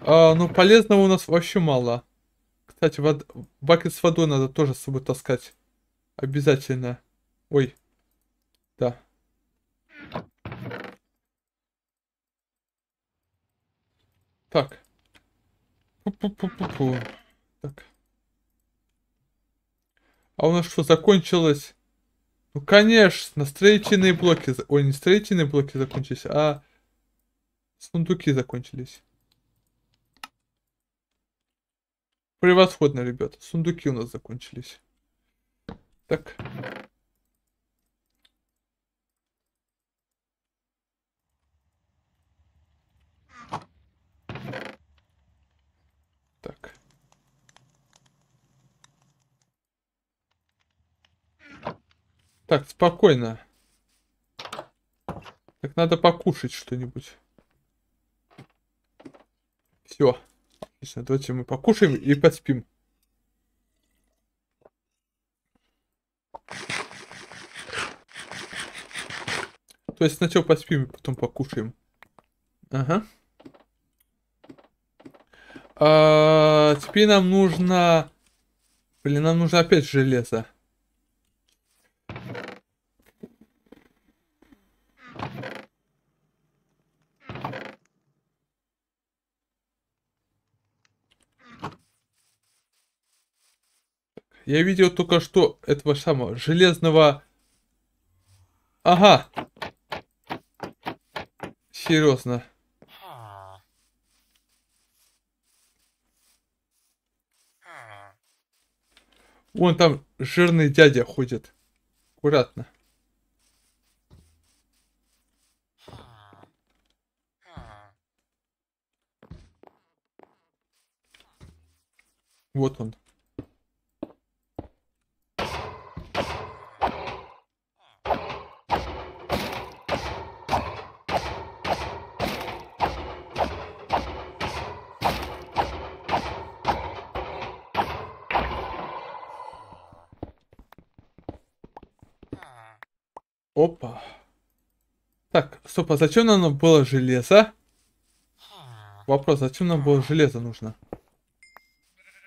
А, но ну, полезного у нас вообще мало. Кстати, вод... бакет с водой надо тоже с собой таскать. Обязательно. Ой. Да. Так. Пу-пу-пу-пу-пу. Так. А у нас что, закончилось? Ну, конечно, строительные блоки... Ой, не строительные блоки закончились, а сундуки закончились. Превосходно, ребята. Сундуки у нас закончились. Так. Так. Так, спокойно. Так, надо покушать что-нибудь. Все. Отлично, давайте мы покушаем и поспим. То есть сначала поспим, потом покушаем. Ага. А, теперь нам нужно... Блин, нам нужно опять железо. Я видел только что этого самого железного... Ага. Серьезно. Вон там жирный дядя ходит. Аккуратно. Вот он. Опа. Так, стоп, а зачем нам было железо? Вопрос, зачем нам было железо нужно?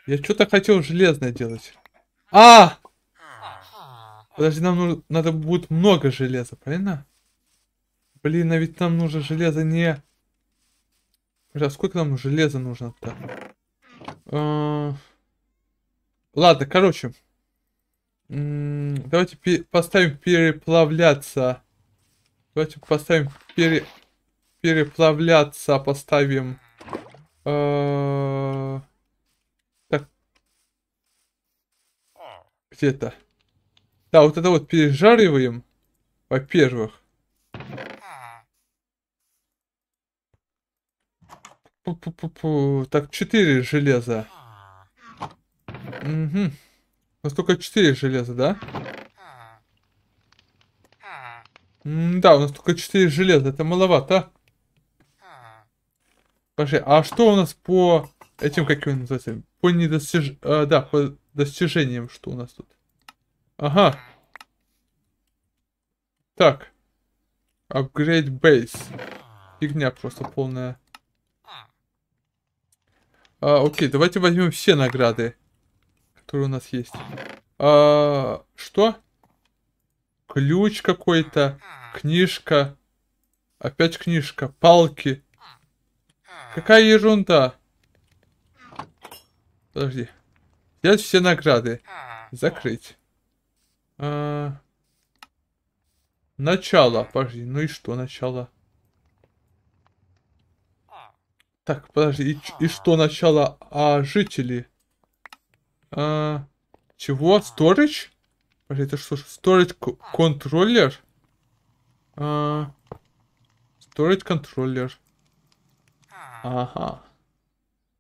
Я что-то хотел железное делать. А! Подожди, нам нужно, надо будет много железа, правильно? Блин, а ведь нам нужно железо не... А сколько нам железа нужно-то? А, ладно, короче давайте поставим переплавляться. Давайте поставим пере переплавляться, поставим... Э, так. Где-то. Да, вот это вот пережариваем, во-первых. Так, четыре железа. Угу. У нас только 4 железа, да? М да, у нас только 4 железа, это маловато. Пошли, а что у нас по этим, как его называется, по недостиж... А, да, по достижениям, что у нас тут? Ага. Так. Upgrade base. Фигня просто полная. А, окей, давайте возьмем все награды который у нас есть. А, что? Ключ какой-то. Книжка. Опять книжка. Палки. Какая ерунда. Подожди. Взять все награды. Закрыть. А... Начало. Подожди. Ну и что начало? Так, подожди. И, и что начало? А жители? А, чего? А. Storage? Блин, это что? Storage контроллер? А. а, storage контроллер. А. Ага.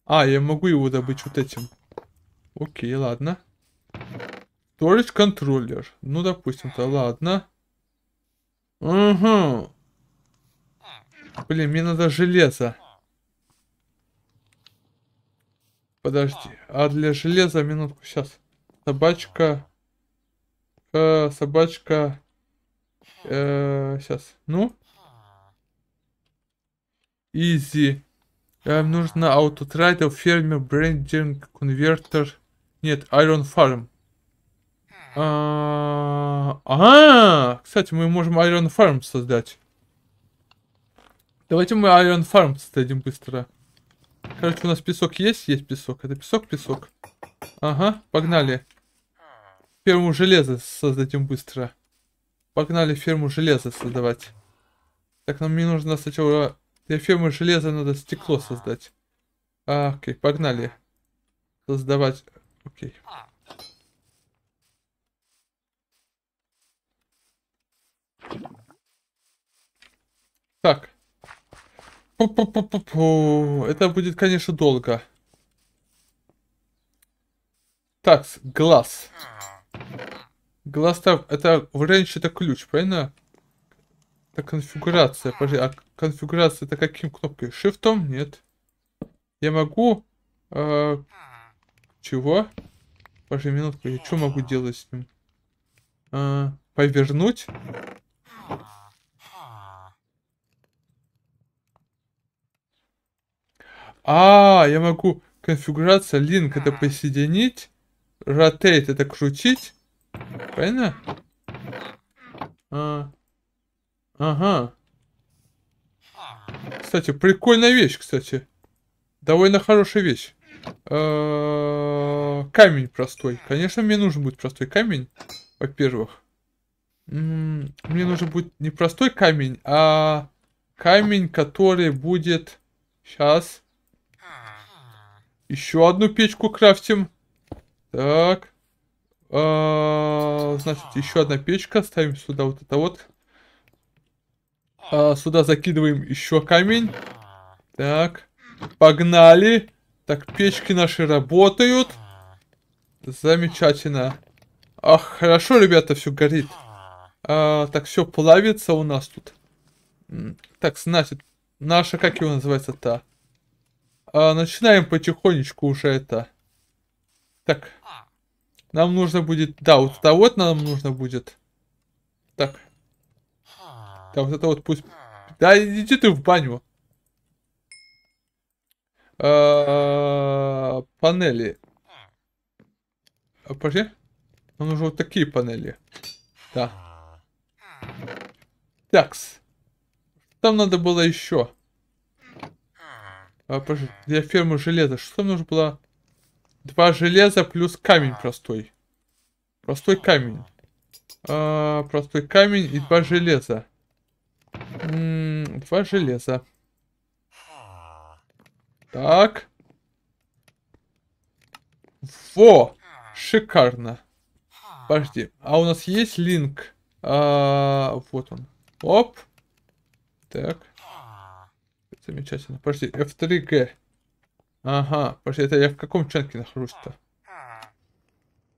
А, я могу его добыть вот этим. Окей, ладно. Storage контроллер. Ну, допустим-то, ладно. Угу. Блин, мне надо железо. Подожди. А для железа минутку сейчас. Собачка. Э, собачка. Э, сейчас. Ну. Изи. Э, Нам нужно аутотрайдл, фермер, брендинг, конвертер. Нет, Iron Farm. А, а, кстати, мы можем Iron Farm создать. Давайте мы Iron Farm создадим быстро. Короче, у нас песок есть? Есть песок. Это песок, песок. Ага, погнали. Ферму железа создадим быстро. Погнали ферму железа создавать. Так, нам не нужно сначала... Для фермы железа надо стекло создать. А, окей, погнали. Создавать... Окей. Так. Пу -пу -пу -пу -пу. Это будет, конечно, долго. Так, глаз. Глаз-то... Это раньше это ключ, правильно? Это конфигурация. Подожди, а конфигурация это каким кнопкой? Шифтом? Нет. Я могу... Э, чего? Подожди, минутку. Я что могу делать с ним? Э, повернуть? А, я могу конфигурация link это присоединить, rotate это крутить. Правильно? А, ага. Кстати, прикольная вещь, кстати. Довольно хорошая вещь. Э -э камень простой. Конечно, мне нужен будет простой камень, во-первых. Мне нужен будет не простой камень, а камень, который будет... Сейчас. Еще одну печку крафтим. Так. А, значит, еще одна печка. Ставим сюда вот это вот. А, сюда закидываем еще камень. Так. Погнали. Так, печки наши работают. Замечательно. Ах, хорошо, ребята, все горит. А, так, все плавится у нас тут. Так, значит, наша, как его называется-то? А, начинаем потихонечку уже это. Так. Нам нужно будет... Да, вот это вот нам нужно будет. Так. Так, вот это вот пусть... Да, иди ты в баню. А, панели. А, подожди. Нам нужны вот такие панели. Да. Такс. Там надо было еще. А, для фермы железа. Что там нужно было? Два железа плюс камень простой. Простой камень. А, простой камень и два железа. М -м, два железа. Так. Во! Шикарно. Подожди. А у нас есть линк? А, вот он. Оп. Так. Замечательно. Подожди, F3G. Ага, подожди, это я в каком чанке нахожусь-то?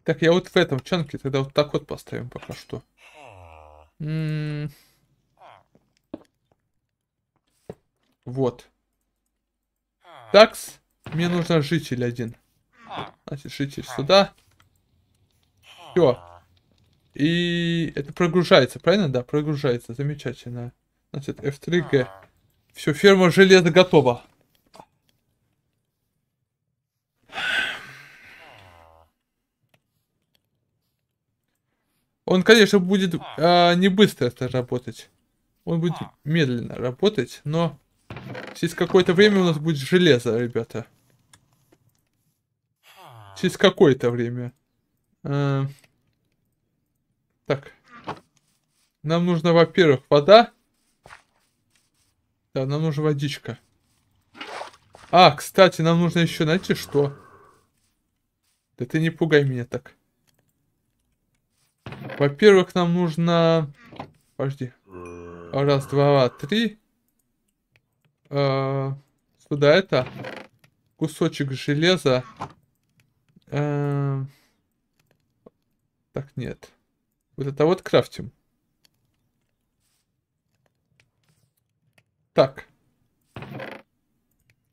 Так, я вот в этом чанке, тогда вот так вот поставим пока что. М -м вот. Такс, мне нужен житель один. Значит, житель сюда. Все. И это прогружается, правильно? Да, прогружается. Замечательно. Значит, F3G. Все, ферма железа готова. Он, конечно, будет а, не быстро это работать. Он будет медленно работать, но через какое-то время у нас будет железо, ребята. Через какое-то время. А, так. Нам нужна, во-первых, вода. Да, нам нужна водичка. А, кстати, нам нужно еще, знаете, что? Да ты не пугай меня так. Во-первых, нам нужно... Подожди. Раз, два, три. Э -э сюда это. Кусочек железа. Э -э так, нет. Вот это вот крафтим. Так.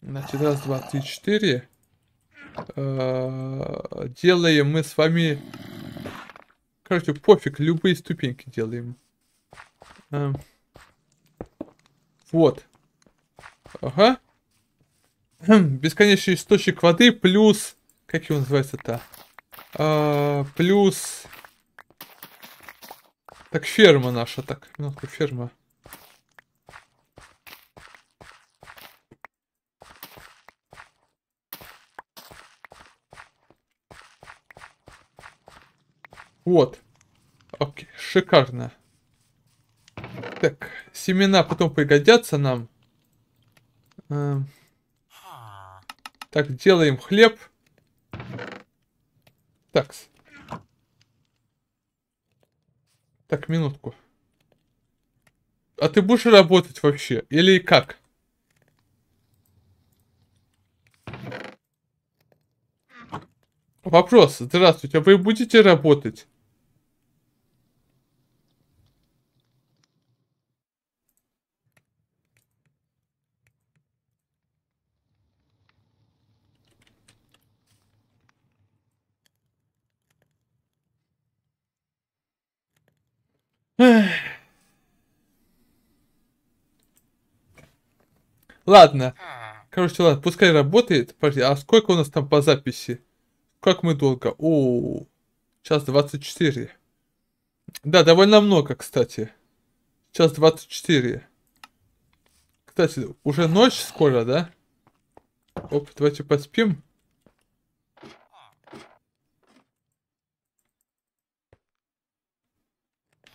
Значит, раз, два, три, четыре. Э, делаем мы с вами... Короче, пофиг, любые ступеньки делаем. Э, вот. Ага. Хм, бесконечный источник воды плюс... Как его называется-то? Э, плюс... Так, ферма наша, так, минутку, ферма. Вот. Окей, шикарно. Так, семена потом пригодятся нам. Эм. Так, делаем хлеб. Так, Так, минутку. А ты будешь работать вообще? Или как? Вопрос. Здравствуйте, а вы будете работать? Ладно. А. Короче, ладно, пускай работает. Подожди, а сколько у нас там по записи? Как мы долго? О, -о, -о. час 24. Да, довольно много, кстати. Час 24. Кстати, уже ночь скоро, да? Оп, давайте поспим.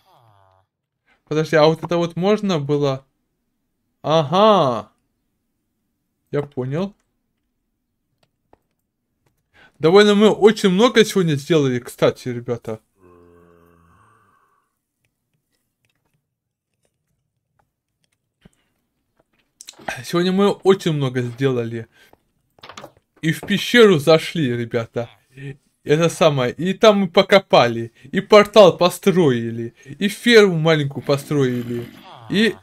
А. Подожди, а вот это вот можно было? Ага. Я понял. Довольно мы очень много сегодня сделали, кстати, ребята. Сегодня мы очень много сделали. И в пещеру зашли, ребята. Это самое. И там мы покопали. И портал построили. И ферму маленькую построили. И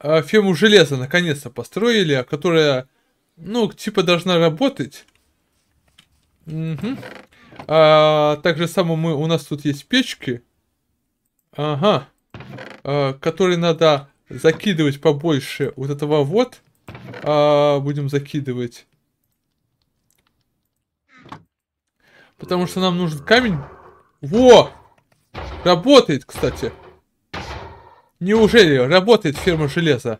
а, ферму железа наконец-то построили, а которая, ну, типа должна работать. Угу. А, так же самое мы, у нас тут есть печки. Ага. А, которые надо закидывать побольше вот этого вот. А, будем закидывать. Потому что нам нужен камень. Во! Работает, кстати. Неужели работает ферма железа?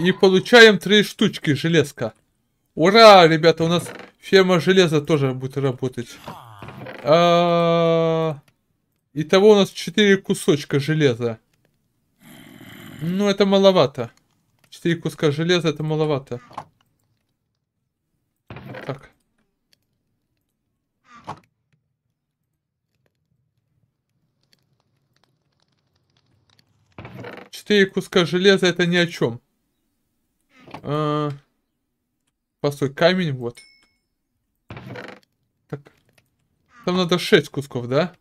И получаем три штучки железка. Ура, ребята, у нас ферма железа тоже будет работать. А... Итого у нас четыре кусочка железа. Ну, это маловато. Четыре куска железа, это маловато. 4 куска железа это ни о чем. А, постой, камень вот. Так. Там надо 6 кусков, да?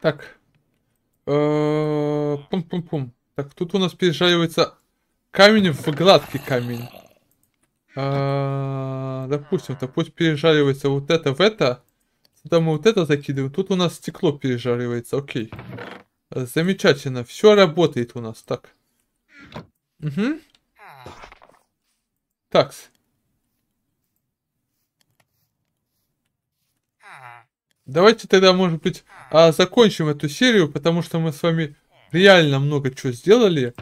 Так. А, пум-пум-пум. Так, тут у нас пережаривается камень в гладкий камень. А, допустим, то пусть пережаривается вот это в это. Сюда мы вот это закидываем. Тут у нас стекло пережаривается, окей. Замечательно, все работает у нас, так. Угу. Так. Давайте тогда, может быть, а, закончим эту серию, потому что мы с вами реально много чего сделали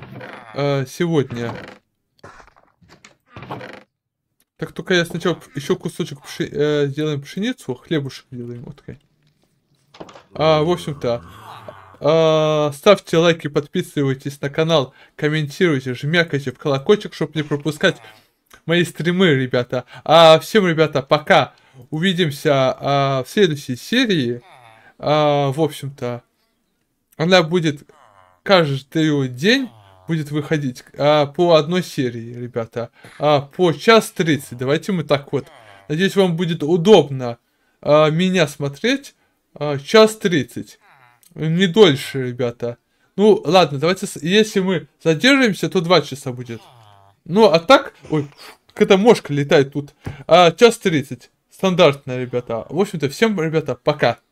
а, сегодня. Так только я сначала еще кусочек пши, э, сделаем пшеницу, хлебушек делаем, вот такой. А, в общем-то, а, ставьте лайки, подписывайтесь на канал, комментируйте, жмякайте в колокольчик, чтобы не пропускать мои стримы, ребята. А всем, ребята, пока. Увидимся а, в следующей серии. А, в общем-то, она будет каждый день будет выходить а, по одной серии, ребята, а, по час тридцать. Давайте мы так вот. Надеюсь, вам будет удобно а, меня смотреть а, час тридцать. Не дольше, ребята. Ну, ладно, давайте, если мы задержимся, то два часа будет. Ну, а так... Ой, какая-то мошка летает тут. А, час тридцать. Стандартно, ребята. В общем-то, всем, ребята, пока.